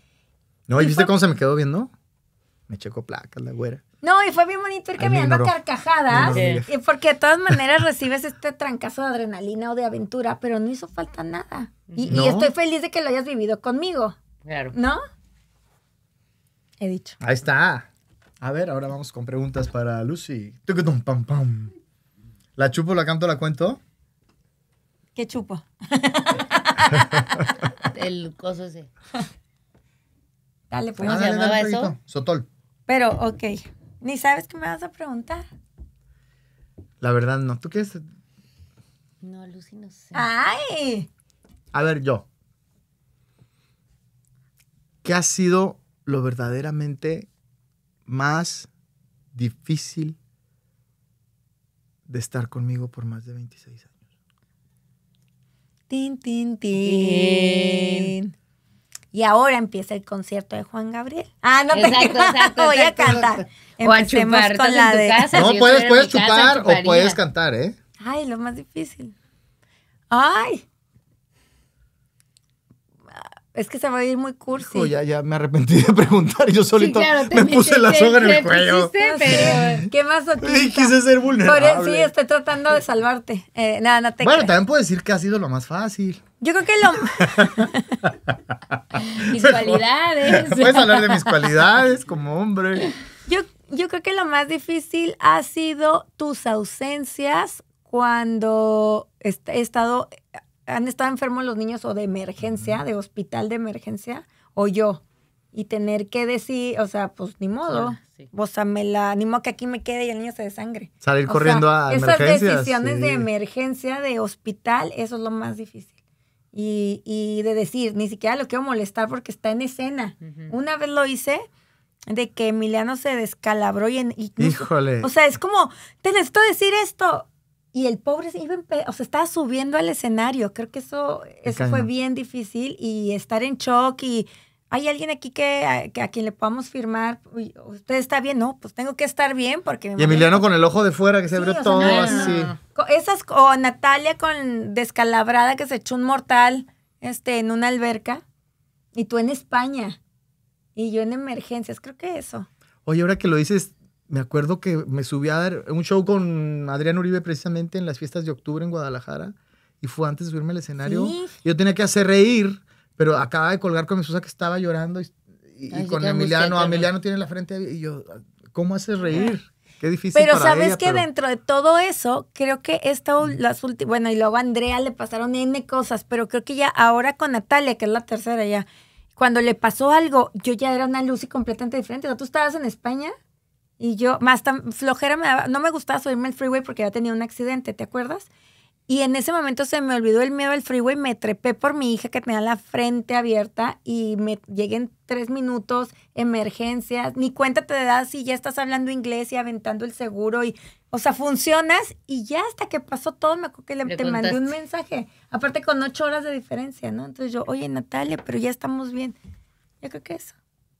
No, ¿y, viste cómo se me quedó viendo? Me checó placas la güera. No, y fue bien bonito ir caminando carcajadas, eh, porque de todas maneras recibes este trancazo de adrenalina o de aventura, pero no hizo falta nada. Y, estoy feliz de que lo hayas vivido conmigo. Claro. ¿No? He dicho. Ahí está. A ver, ahora vamos con preguntas para Lucy. Pam, pam. ¿La chupo, la canto, la cuento? ¿Qué chupo? El coso ese. Dale, pues. Ah, ¿Cómo se llamaba eso? Sotol. Pero, ok. Ni sabes qué me vas a preguntar. La verdad, no. ¿Tú quieres? No, Lucy, no sé. ¡Ay! A ver, yo. ¿Qué ha sido lo verdaderamente más difícil de estar conmigo por más de 26 años? Tin, tin, tin. tin y ahora empieza el concierto de Juan Gabriel. Ah, no te exacto, voy a cantar. Empecemos chupar con la de... no, puedes, puedes chupar o puedes cantar, ¿eh? Ay, lo más difícil. Ay. Es que se va a ir muy cursi. Hijo, ya, ya me arrepentí de preguntar. Yo solito me puse la soga en el cuello. Pusiste, ah, pero... Qué más Quise ser vulnerable. sí, estoy tratando de salvarte. Eh, nada, no te Bueno, también puedo decir que ha sido lo más fácil. Yo creo que lo... mis cualidades. Puedes hablar de mis cualidades como hombre. Yo, yo creo que lo más difícil ha sido tus ausencias cuando he estado, han estado enfermos los niños o de emergencia, de hospital de emergencia, o yo. Y tener que decir, o sea, pues ni modo. O sea, me la, ni que aquí me quede y el niño se desangre. Salir corriendo sea, a emergencias. Esas decisiones de emergencia, de hospital, eso es lo más difícil y, y, de decir, ni siquiera lo quiero molestar porque está en escena. Una vez lo hice de que Emiliano se descalabró y, Híjole. O sea, es como, te necesito decir esto. Y el pobre se iba, o sea, estaba subiendo al escenario. Creo que eso, eso fue bien difícil y estar en shock y hay alguien aquí que, a, quien le podamos firmar, usted está bien, no, pues tengo que estar bien porque... Y Emiliano con el ojo de fuera que se abrió todo así. Esas, o Natalia con descalabrada que se echó un mortal este, en una alberca y tú en España y yo en emergencias, creo que eso. Oye, ahora que lo dices, me acuerdo que me subí a dar un show con Adrián Uribe precisamente en las fiestas de octubre en Guadalajara y fue antes de subirme al escenario. Yo tenía que hacer reír pero acaba de colgar con mi esposa que estaba llorando y, con Emiliano. Emiliano tiene la frente y yo, ¿cómo haces reír? Qué difícil. Pero sabes que dentro de todo eso, creo que esta, mm. las últimas, bueno, y luego a Andrea le pasaron N cosas, pero creo que ya ahora con Natalia, que es la tercera ya, cuando le pasó algo, yo ya era una Lucy completamente diferente. tú estabas en España y yo, más tan flojera, no me gustaba subirme al freeway porque ya tenía un accidente, ¿te acuerdas? Y en ese momento se me olvidó el miedo al freeway, me trepé por mi hija que tenía la frente abierta y me llegué en tres minutos, emergencias, ni cuenta te das si ya estás hablando inglés y aventando el seguro y, o sea, funcionas y ya hasta que pasó todo me acuerdo que le, te mandé un mensaje, aparte con ocho horas de diferencia, ¿no? Entonces yo, oye Natalia, pero ya estamos bien. Yo creo que eso.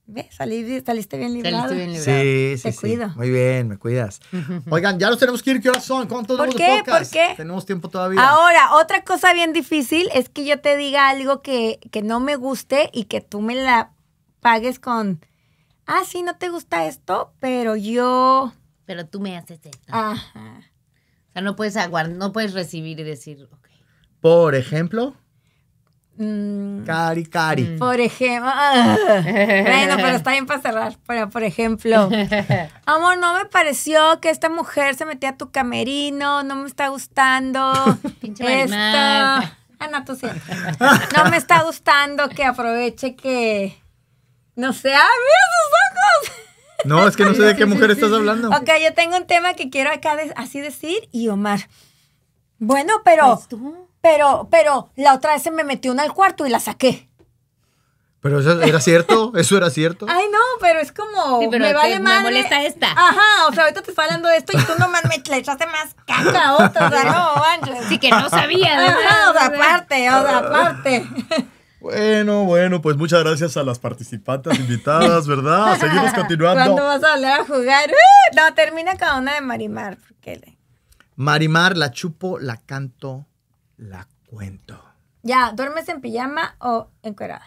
¿Ves? Saliste, bien librado. Saliste Sí, sí, Te cuido. Muy bien, me cuidas. Oigan, ya nos tenemos que ir. ¿Qué horas son? ¿Cuánto ¿Por qué? ¿Por Tenemos tiempo todavía. Ahora, otra cosa bien difícil es que yo te diga algo que, que no me guste y que tú me la pagues con, ah, sí, no te gusta esto, pero yo... Pero tú me haces esto. Ajá. O sea, no puedes aguardar, no puedes recibir y decir, Por ejemplo... Mm. cari, cari. Mm. Por ejemplo. Ah. bueno, pero está bien para cerrar. Pero, por ejemplo, amor, no me pareció que esta mujer se metía a tu camerino. No me está gustando. Pinche esta... Ana, ah, no, tú sí. No me está gustando que aproveche que. No sé. mira sus ojos! No, es que no sé de qué mujer estás hablando. Ok, yo tengo un tema que quiero acá así decir y Omar. Bueno, pero. Pues pero, pero la otra vez se me metió una al cuarto y la saqué. Pero eso era cierto, eso era cierto. Ay, no, pero es como. me vale mal, Me molesta esta. Ajá, o sea, ahorita te está hablando de esto y tú nomás me echaste más caca a otra. O sea, no, así Así que no sabía. De o sea, aparte, o sea, aparte. Bueno, bueno, pues muchas gracias a las participantes invitadas, ¿verdad? Seguimos continuando. ¿Cuándo vas a volver a jugar? ¡Uh! No, termina con una de Marimar, Marimar, la chupo, la canto, la cuento. Ya, ¿duermes en pijama o encuerada?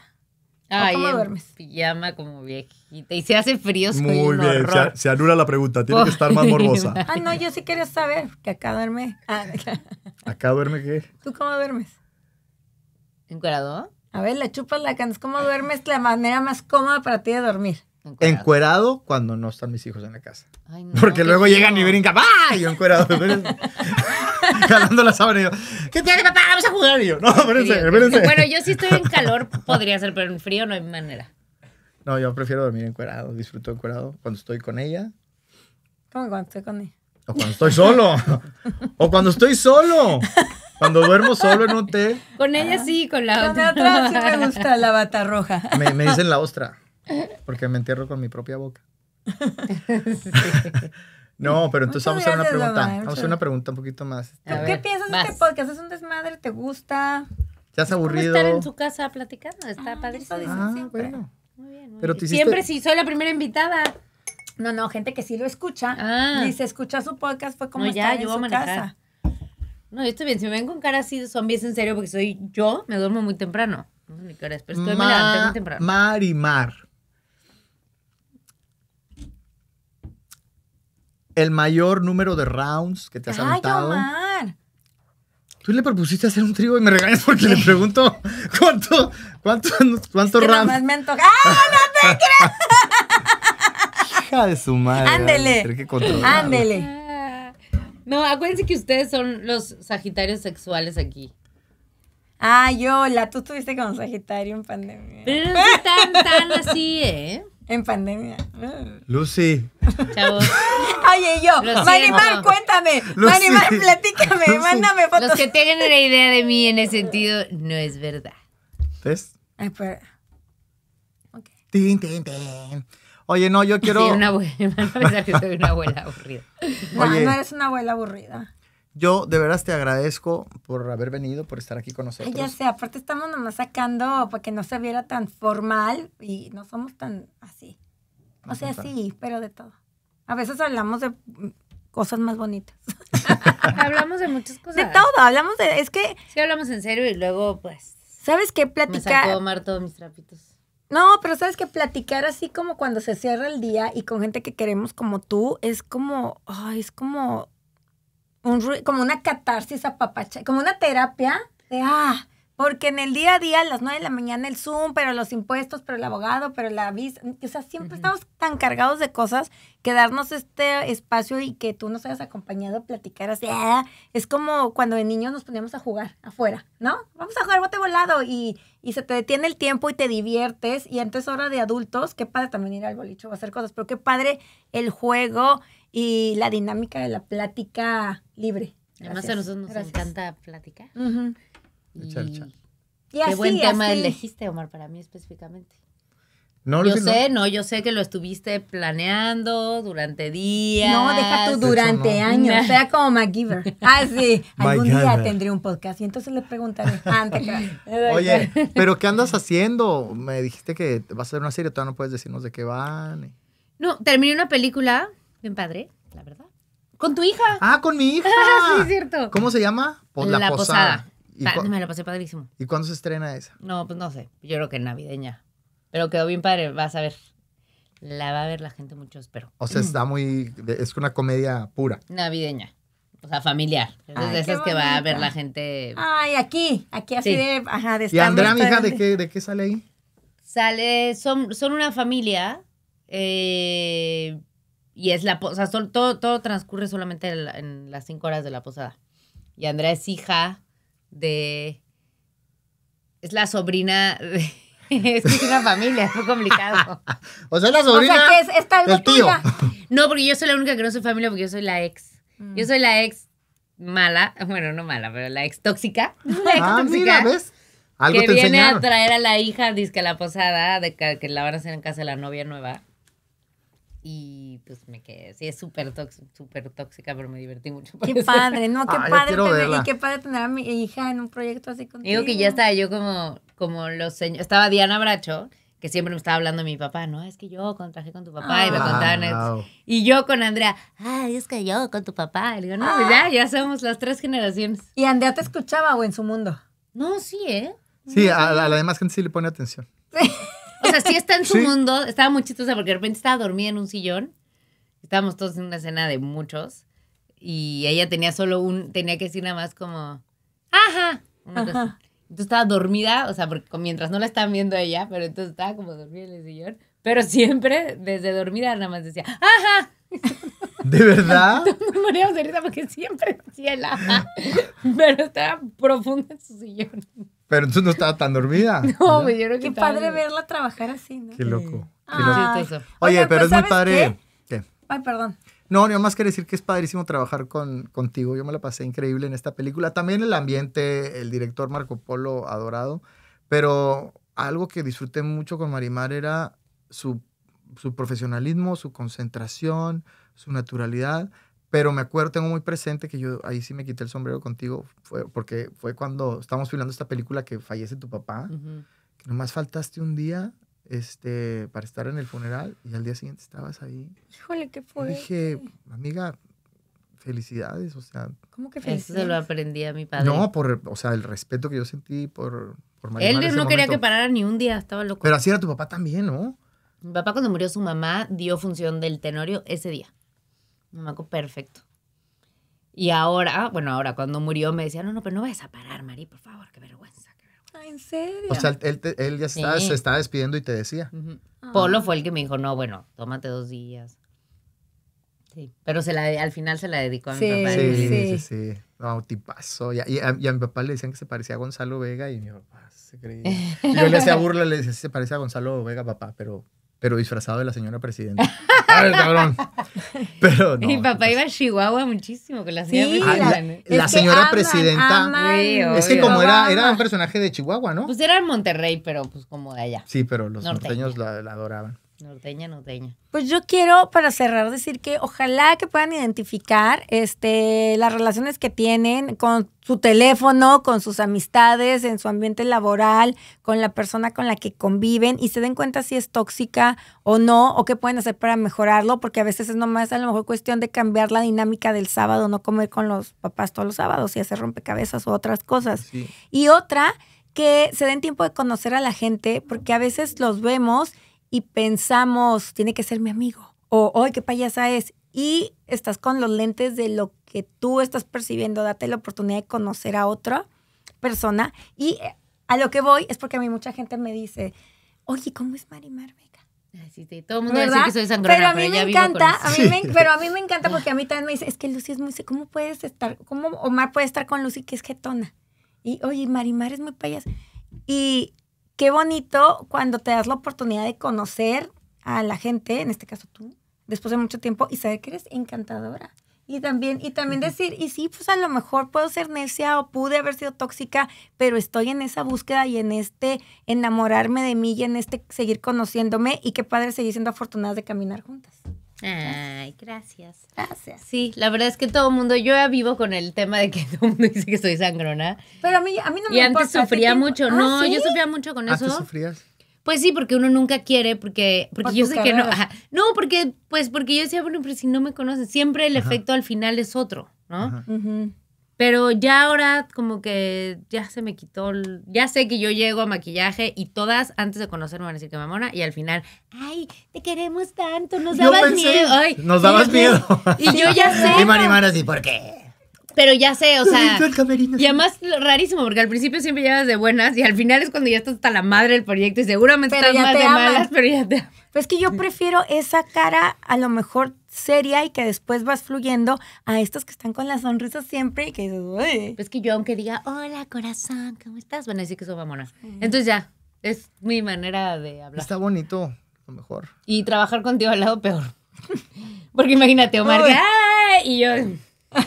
Ay, ¿Cómo duermes? Pijama como viejita. Y se hace frío. Muy bien, se, anula la pregunta. Tiene que estar más morbosa. ah, no, yo sí quería saber que acá duerme. Ah, acá. duerme qué? ¿Tú cómo duermes? cuerado? A ver, la chupas la canas. ¿Cómo duermes? La manera más cómoda para ti de dormir. Encuerado. cuando no están mis hijos en la casa. Porque luego llegan y brincan, ¡ay! Y yo encuerado. Calando la sábana y yo, ¿qué tiene papá? Vamos a jugar. yo, no, espérense, espérense. Bueno, yo si estoy en calor podría ser, pero en frío no hay manera. No, yo prefiero dormir encuerado, disfruto encuerado cuando estoy con ella. ¿Cómo cuando estoy con ella? O cuando estoy solo. o cuando estoy solo. Cuando duermo solo en un té. Con ella sí, con la otra. Con sí me gusta la bata roja. Me, me dicen la ostra. Porque me entierro con mi propia boca. No, pero entonces vamos a hacer una pregunta. Vamos a hacer una pregunta un poquito más. Este, qué piensas de este podcast? ¿Es un desmadre? ¿Te gusta? ¿Te has aburrido? estar en su casa platicando. Está ah, padrísimo. Ah, siempre. bueno. Muy bien, Siempre sí, soy la primera invitada. No, no, gente que sí lo escucha. Y ah. se escucha su podcast, fue como estar ya, yo en su casa. No, yo estoy bien. Si me ven con cara así de zombies en serio, porque soy yo, me duermo muy temprano. No sé ni qué es, pero estoy, Ma muy temprano. Marimar. el mayor número de rounds que te has aventado. Omar! Tú le propusiste hacer un trigo y me regañas porque le pregunto cuánto, cuánto, cuánto más rounds. me ¡Ah, no te creas! Hija de su madre. Ándele. Ándele. No, acuérdense que ustedes son los sagitarios sexuales aquí. Ah, yo, la tú estuviste con Sagitario en pandemia. Pero no tan, tan así, ¿eh? en pandemia. Lucy. Chavos. Oye, yo, Manimar, Marimar, cuéntame. Lucy. Marimar, platícame, mándame fotos. Los que tengan una idea de mí en ese sentido, no es verdad. ¿Ves? Ay, pero... Pues. okay. Tin, tin, tin. Oye, no, yo quiero. Soy una abuela. a pensar que soy una abuela aburrida. No, Oye. no eres una abuela aburrida. Yo de veras te agradezco por haber venido, por estar aquí con nosotros. Ya sé, aparte estamos nomás sacando para que no se viera tan formal y no somos tan así. o sea, sí, pero de todo. A veces hablamos de cosas más bonitas. hablamos de muchas cosas. De todo, hablamos de, es que... Sí, hablamos en serio y luego pues... ¿Sabes qué? Platicar... Me sacó Omar todos mis trapitos. No, pero sabes que platicar así como cuando se cierra el día y con gente que queremos como tú es como, ay, es como como una catarsis apapacha, como una terapia de, ah, porque en el día a día, a las 9 de la mañana, el Zoom, pero los impuestos, pero el abogado, pero la visa. O sea, siempre estamos tan cargados de cosas que darnos este espacio y que tú nos hayas acompañado a platicar así. Ah, es como cuando de niños nos poníamos a jugar afuera, ¿no? Vamos a jugar bote volado y, y se te detiene el tiempo y te diviertes. Y antes, hora de adultos, qué padre también ir al bolicho o hacer cosas, pero qué padre el juego y la dinámica de la plática libre. Además a nosotros nos encanta platicar. y... Qué buen tema elegiste, Omar, para mí específicamente. No, yo sé, no. yo sé que lo estuviste planeando durante días. No, deja tú durante años. Sea como MacGyver. Ah, sí. Algún día tendría un podcast y entonces le preguntaré. Ah, Oye, ¿pero qué andas haciendo? Me dijiste que vas a hacer una serie, todavía no puedes decirnos de qué van. No, terminé una película Bien padre, la verdad. ¿Con tu hija? Ah, con mi hija. sí, cierto. ¿Cómo se llama? Pues la, Posada. Me la pasé padrísimo. ¿Y cuándo se estrena esa? No, pues no sé. Yo creo que navideña. Pero quedó bien padre, vas a ver. La va a ver la gente mucho, espero. O sea, está muy. Es una comedia pura. Navideña. O sea, familiar. Es esas que va a ver la gente. Ay, aquí. Aquí así de. Ajá, de estar ¿Y Andrea, hija, de qué, de qué sale ahí? Sale. Son, son una familia. Eh, y es la posada, o todo, todo transcurre solamente en, las cinco horas de la posada. Y Andrea es hija de... Es la sobrina de... es que es una familia, muy complicado. o sea, la sobrina. es, No, porque yo soy la única que no soy familia porque yo soy la ex. Mm. Yo soy la ex mala, bueno, no mala, pero la ex tóxica. ah, mira, ¿ves? que viene a traer a la hija, que a la posada, de que, que la van a hacer en casa de la novia nueva. Y pues me quedé, sí, es súper tóxica, tóxica, pero me divertí mucho. Qué padre, no, qué ah, padre tener, y qué padre tener a mi hija en un proyecto así contigo. Digo que ya estaba yo como, como los señores, estaba Diana Bracho, que siempre me estaba hablando mi papá, no, es que yo contraje con tu papá y me ah, contaban Y yo con Andrea, ay, es que yo con tu papá. Y digo, no, pues ya, somos las tres generaciones. ¿Y Andrea te escuchaba o en su mundo? No, sí, ¿eh? Sí, a, a la demás gente sí le pone atención. Sí. O sea, sí está en su mundo. Estaba muy chistosa porque de repente estaba dormida en un sillón. Estábamos todos en una escena de muchos. Y ella tenía solo un. Tenía que decir nada más como. Ajá. Entonces estaba dormida, o sea, porque mientras no la estaban viendo ella, pero entonces estaba como dormida en el sillón. Pero siempre, desde dormida, nada más decía, ¡ajá! ¿De verdad? Nos moríamos de risa porque siempre decía el ajá, pero estaba profunda en su sillón. Pero entonces no estaba tan dormida. No, me dieron Qué padre verla trabajar así, ¿no? Qué loco. Ah, Oye, pero es muy padre. ¿Qué? Ay, perdón. No, yo más quiere decir que es padrísimo trabajar con, contigo. Yo me la pasé increíble en esta película. También el ambiente, el director Marco Polo, adorado. Pero algo que disfruté mucho con Marimar era su, su profesionalismo, su concentración, su naturalidad. Pero me acuerdo, tengo muy presente que yo ahí sí me quité el sombrero contigo, fue porque fue cuando estábamos filmando esta película que fallece tu papá, que nomás faltaste un día este, para estar en el funeral y al día siguiente estabas ahí. Híjole, ¿qué fue? dije, amiga, felicidades, o sea. ¿Cómo que felicidades? Eso lo aprendí a mi padre. No, por, o sea, el respeto que yo sentí por, por Él no quería que parara ni un día, estaba loco. Pero así era tu papá también, ¿no? Mi papá cuando murió su mamá dio función del tenorio ese día me acuerdo perfecto. Y ahora, bueno, ahora cuando murió me decía, no, no, pero no vayas a parar, Mari, por favor, qué vergüenza, qué vergüenza. Ay, ah, ¿en serio? O sea, él, él ya estaba, se estaba despidiendo y te decía. Ah. Polo fue el que me dijo, no, bueno, tómate dos días. Sí, pero se la, al final se la dedicó a mi sí, papá. Sí, sí, sí, No, tipazo. Y a, y, y a, mi papá le decían que se parecía a Gonzalo Vega y mi papá se creía. Y yo le hacía burla, le decía, se parecía a Gonzalo Vega, papá, pero pero disfrazado de la señora presidenta. ver, cabrón! Pero no, Mi papá pues, iba a Chihuahua muchísimo con la señora ah, presidenta. La, la señora presidenta. es que como era, era un personaje de Chihuahua, ¿no? Pues era en Monterrey, pero pues como de allá. Sí, pero los norteños, norteños la, la adoraban. Norteña, norteña. Pues yo quiero, para cerrar, decir que ojalá que puedan identificar este, las relaciones que tienen con su teléfono, con sus amistades, en su ambiente laboral, con la persona con la que conviven y se den cuenta si es tóxica o no, o qué pueden hacer para mejorarlo, porque a veces es nomás a lo mejor cuestión de cambiar la dinámica del sábado, no comer con los papás todos los sábados y hacer rompecabezas u otras cosas. Y otra, que se den tiempo de conocer a la gente, porque a veces los vemos y pensamos, tiene que ser mi amigo, o, ay, qué payasa es! Y estás con los lentes de lo que tú estás percibiendo, date la oportunidad de conocer a otra persona. Y eh, a lo que voy es porque a mí mucha gente me dice, oye, ¿cómo es Marimar Vega? Sí, sí. todo el mundo dice que soy sangrona, pero a mí pero me encanta, a mí me, pero a mí me encanta porque a mí también me dice, es que Lucy es muy, ¿cómo puedes estar, cómo Omar puede estar con Lucy que es getona? Y oye, Marimar es muy payasa. Y qué bonito cuando te das la oportunidad de conocer a la gente, en este caso tú, después de mucho tiempo, y saber que eres encantadora. Y también, y también decir, y sí, pues a lo mejor puedo ser necia o pude haber sido tóxica, pero estoy en esa búsqueda y en este enamorarme de mí y en este seguir conociéndome y qué padre seguir siendo afortunadas de caminar juntas. Ay, gracias. Gracias. Sí, la verdad es que todo el mundo, yo ya vivo con el tema de que todo el mundo dice que soy sangrona. Pero a mí, a mí no me importa. Y antes sufría mucho, no, ¿Ah, yo sufría mucho con ¿Ah, eso. ¿Antes sufrías? Pues sí, porque uno nunca quiere, porque, porque yo sé que no. No, porque, pues, porque yo decía, bueno, pero si no me conoces, siempre el efecto al final es otro, ¿no? Ajá. Pero ya ahora como que ya se me quitó, el... ya sé que yo llego a maquillaje y todas antes de conocerme van a decir que mamona y al final, ay, te queremos tanto, nos dabas miedo. nos dabas miedo. Y yo ya sé. Y así, ¿por qué? Pero ya sé, o sea. y además rarísimo, porque al principio siempre llevas de buenas y al final es cuando ya estás hasta la madre del proyecto y seguramente estás más de malas, pero ya te. pues es que yo prefiero esa cara, a lo mejor seria y que después vas fluyendo a estos que están con la sonrisa siempre y que dices, Pues que yo, aunque diga, hola corazón, ¿cómo estás? Van a decir que soy mamona. Entonces ya, es mi manera de hablar. Está bonito, a lo mejor. Y trabajar contigo al lado peor. Porque imagínate, Omar, y yo.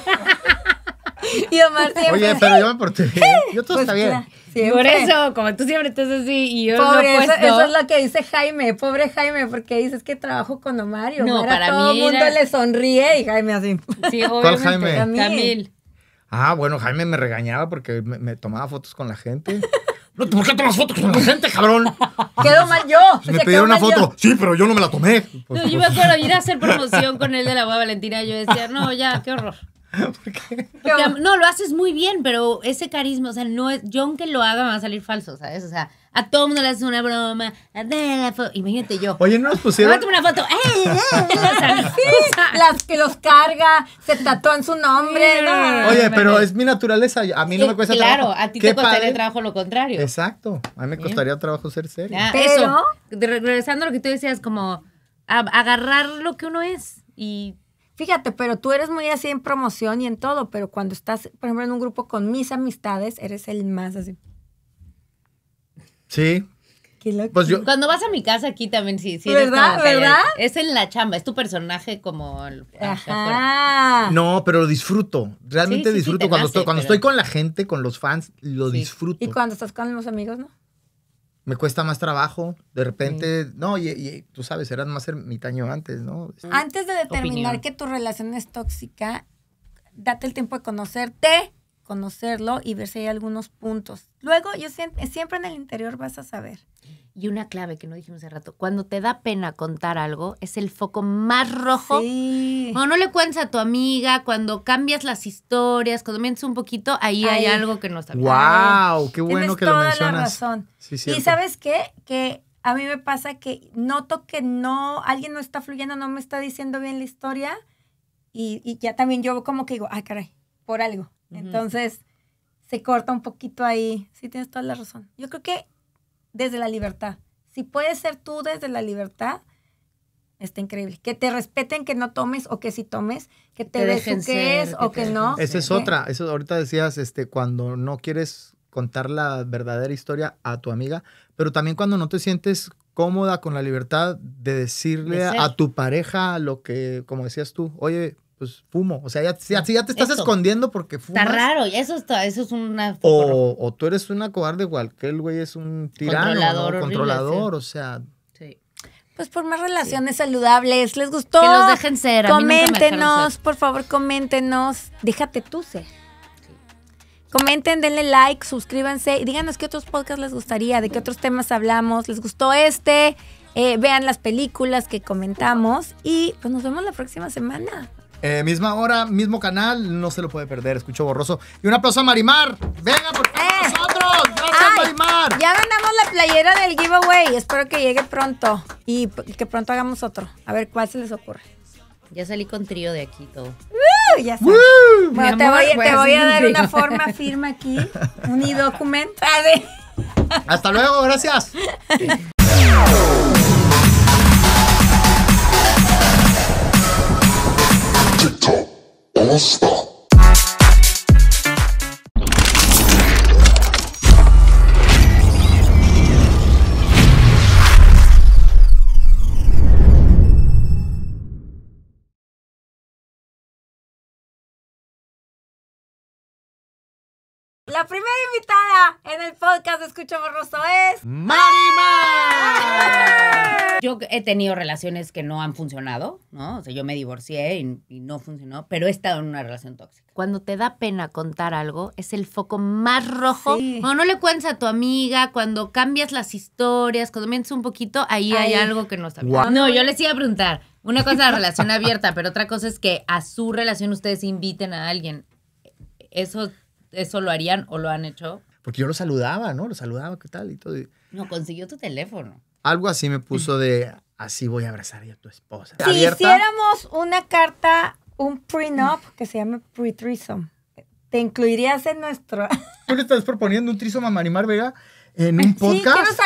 y Omar siempre. Oye, pero yo me porté bien. Yo todo pues está bien. Siempre. Por eso, como tú siempre estás así y yo eso, pues, es lo que dice Jaime, pobre Jaime, porque dices que trabajo con Omar y Omar a todo el mundo le sonríe y Jaime así. Sí, ¿Cuál Jaime? Camil. Ah, bueno, Jaime me regañaba porque me, tomaba fotos con la gente. no, ¿Por qué tomas fotos con la gente, cabrón? Quedó mal yo. me pidieron una foto. Sí, pero yo no me la tomé. yo me acuerdo ir a hacer promoción con él de la boda Valentina. Yo decía, no, ya, qué horror. no, lo haces muy bien, pero ese carisma, o sea, no es, yo aunque lo haga me va a salir falso, ¿sabes? O sea, a todo mundo le haces una broma, imagínate yo. Oye, no nos pusieron. Tómate una foto. las que los carga, se tatúan su nombre. No, Oye, pero es mi naturaleza, a mí no me cuesta trabajo. Claro, a ti te costaría trabajo lo contrario. Exacto, a mí me costaría trabajo ser serio. Ah, pero, regresando a lo que tú decías, como agarrar lo que uno es y Fíjate, pero tú eres muy así en promoción y en todo, pero cuando estás, por ejemplo, en un grupo con mis amistades, eres el más así. Sí. Pues cuando vas a mi casa aquí también sí, sí. ¿Verdad? ¿Verdad? Es en la chamba, es tu personaje como... Ajá. No, pero lo disfruto. Realmente disfruto. cuando, cuando estoy con la gente, con los fans, lo disfruto. Y cuando estás con los amigos, ¿no? me cuesta más trabajo. De repente, no, y, tú sabes, eras más ermitaño antes, ¿no? Este, antes de determinar que tu relación es tóxica, date el tiempo de conocerte, conocerlo y ver si hay algunos puntos. Luego, yo siempre, siempre en el interior vas a saber. Y una clave que no dijimos hace rato, cuando te da pena contar algo, es el foco más rojo. Cuando no le cuentes a tu amiga, cuando cambias las historias, cuando mientes un poquito, ahí hay algo que no está bien. ¡Wow! ¡Qué bueno que lo mencionas! toda la razón. y ¿sabes qué? Que a mí me pasa que noto que no, alguien no está fluyendo, no me está diciendo bien la historia. Y, y ya también yo como que digo, ¡ay, caray! Por algo. Entonces se corta un poquito ahí. Sí, tienes toda la razón. Yo creo que desde la libertad. Si puedes ser tú desde la libertad, está increíble. Que te respeten que no tomes o que si tomes, que te, te o que no. Esa es otra. Eso ahorita decías, este, cuando no quieres contar la verdadera historia a tu amiga, pero también cuando no te sientes cómoda con la libertad de decirle a tu pareja lo que, como decías tú, oye, pues fumo. O sea, ya, ya, te estás escondiendo porque fumas. Está raro, eso, está, eso es una... O, o tú eres una cobarde igual que el güey es un tirano, controlador, controlador o sea... Pues por más relaciones saludables, ¿les gustó? Que los dejen ser. Coméntenos, por favor, coméntenos. Déjate tú ser. Comenten, denle like, suscríbanse y díganos qué otros podcasts les gustaría, de qué otros temas hablamos. ¿Les gustó este? Eh, vean las películas que comentamos y pues nos vemos la próxima semana. Eh, misma hora, mismo canal, no se lo puede perder, escucho borroso. Y un aplauso a Marimar. Venga, por favor, eh. nosotros. Gracias, Marimar. Ya ganamos la playera del giveaway. Espero que llegue pronto y que pronto hagamos otro. A ver cuál se les ocurre. Ya salí con trío de aquí todo. ya uh, bueno, te, pues, voy, a dar una forma firma aquí, un Hasta luego, gracias. stop. La primera invitada en el podcast de Escucho Borroso es... ¡Marima! Yo he tenido relaciones que no han funcionado, ¿no? O sea, yo me divorcié y, no funcionó, pero he estado en una relación tóxica. Cuando te da pena contar algo, es el foco más rojo. Cuando no le cuentas a tu amiga, cuando cambias las historias, cuando mientes un poquito, ahí hay algo que no está bien. No, yo les iba a preguntar. Una cosa es la relación abierta, pero otra cosa es que a su relación ustedes inviten a alguien. Eso eso lo harían o lo han hecho? Porque yo lo saludaba, ¿no? Lo saludaba, ¿qué tal? Y todo. No, consiguió tu teléfono. Algo así me puso de, así voy a abrazar a tu esposa. Si hiciéramos una carta, un prenup que se llama pre Trisome, ¿te incluirías en nuestro...? ¿Tú estás proponiendo un trisome a Marimar Vega en un podcast?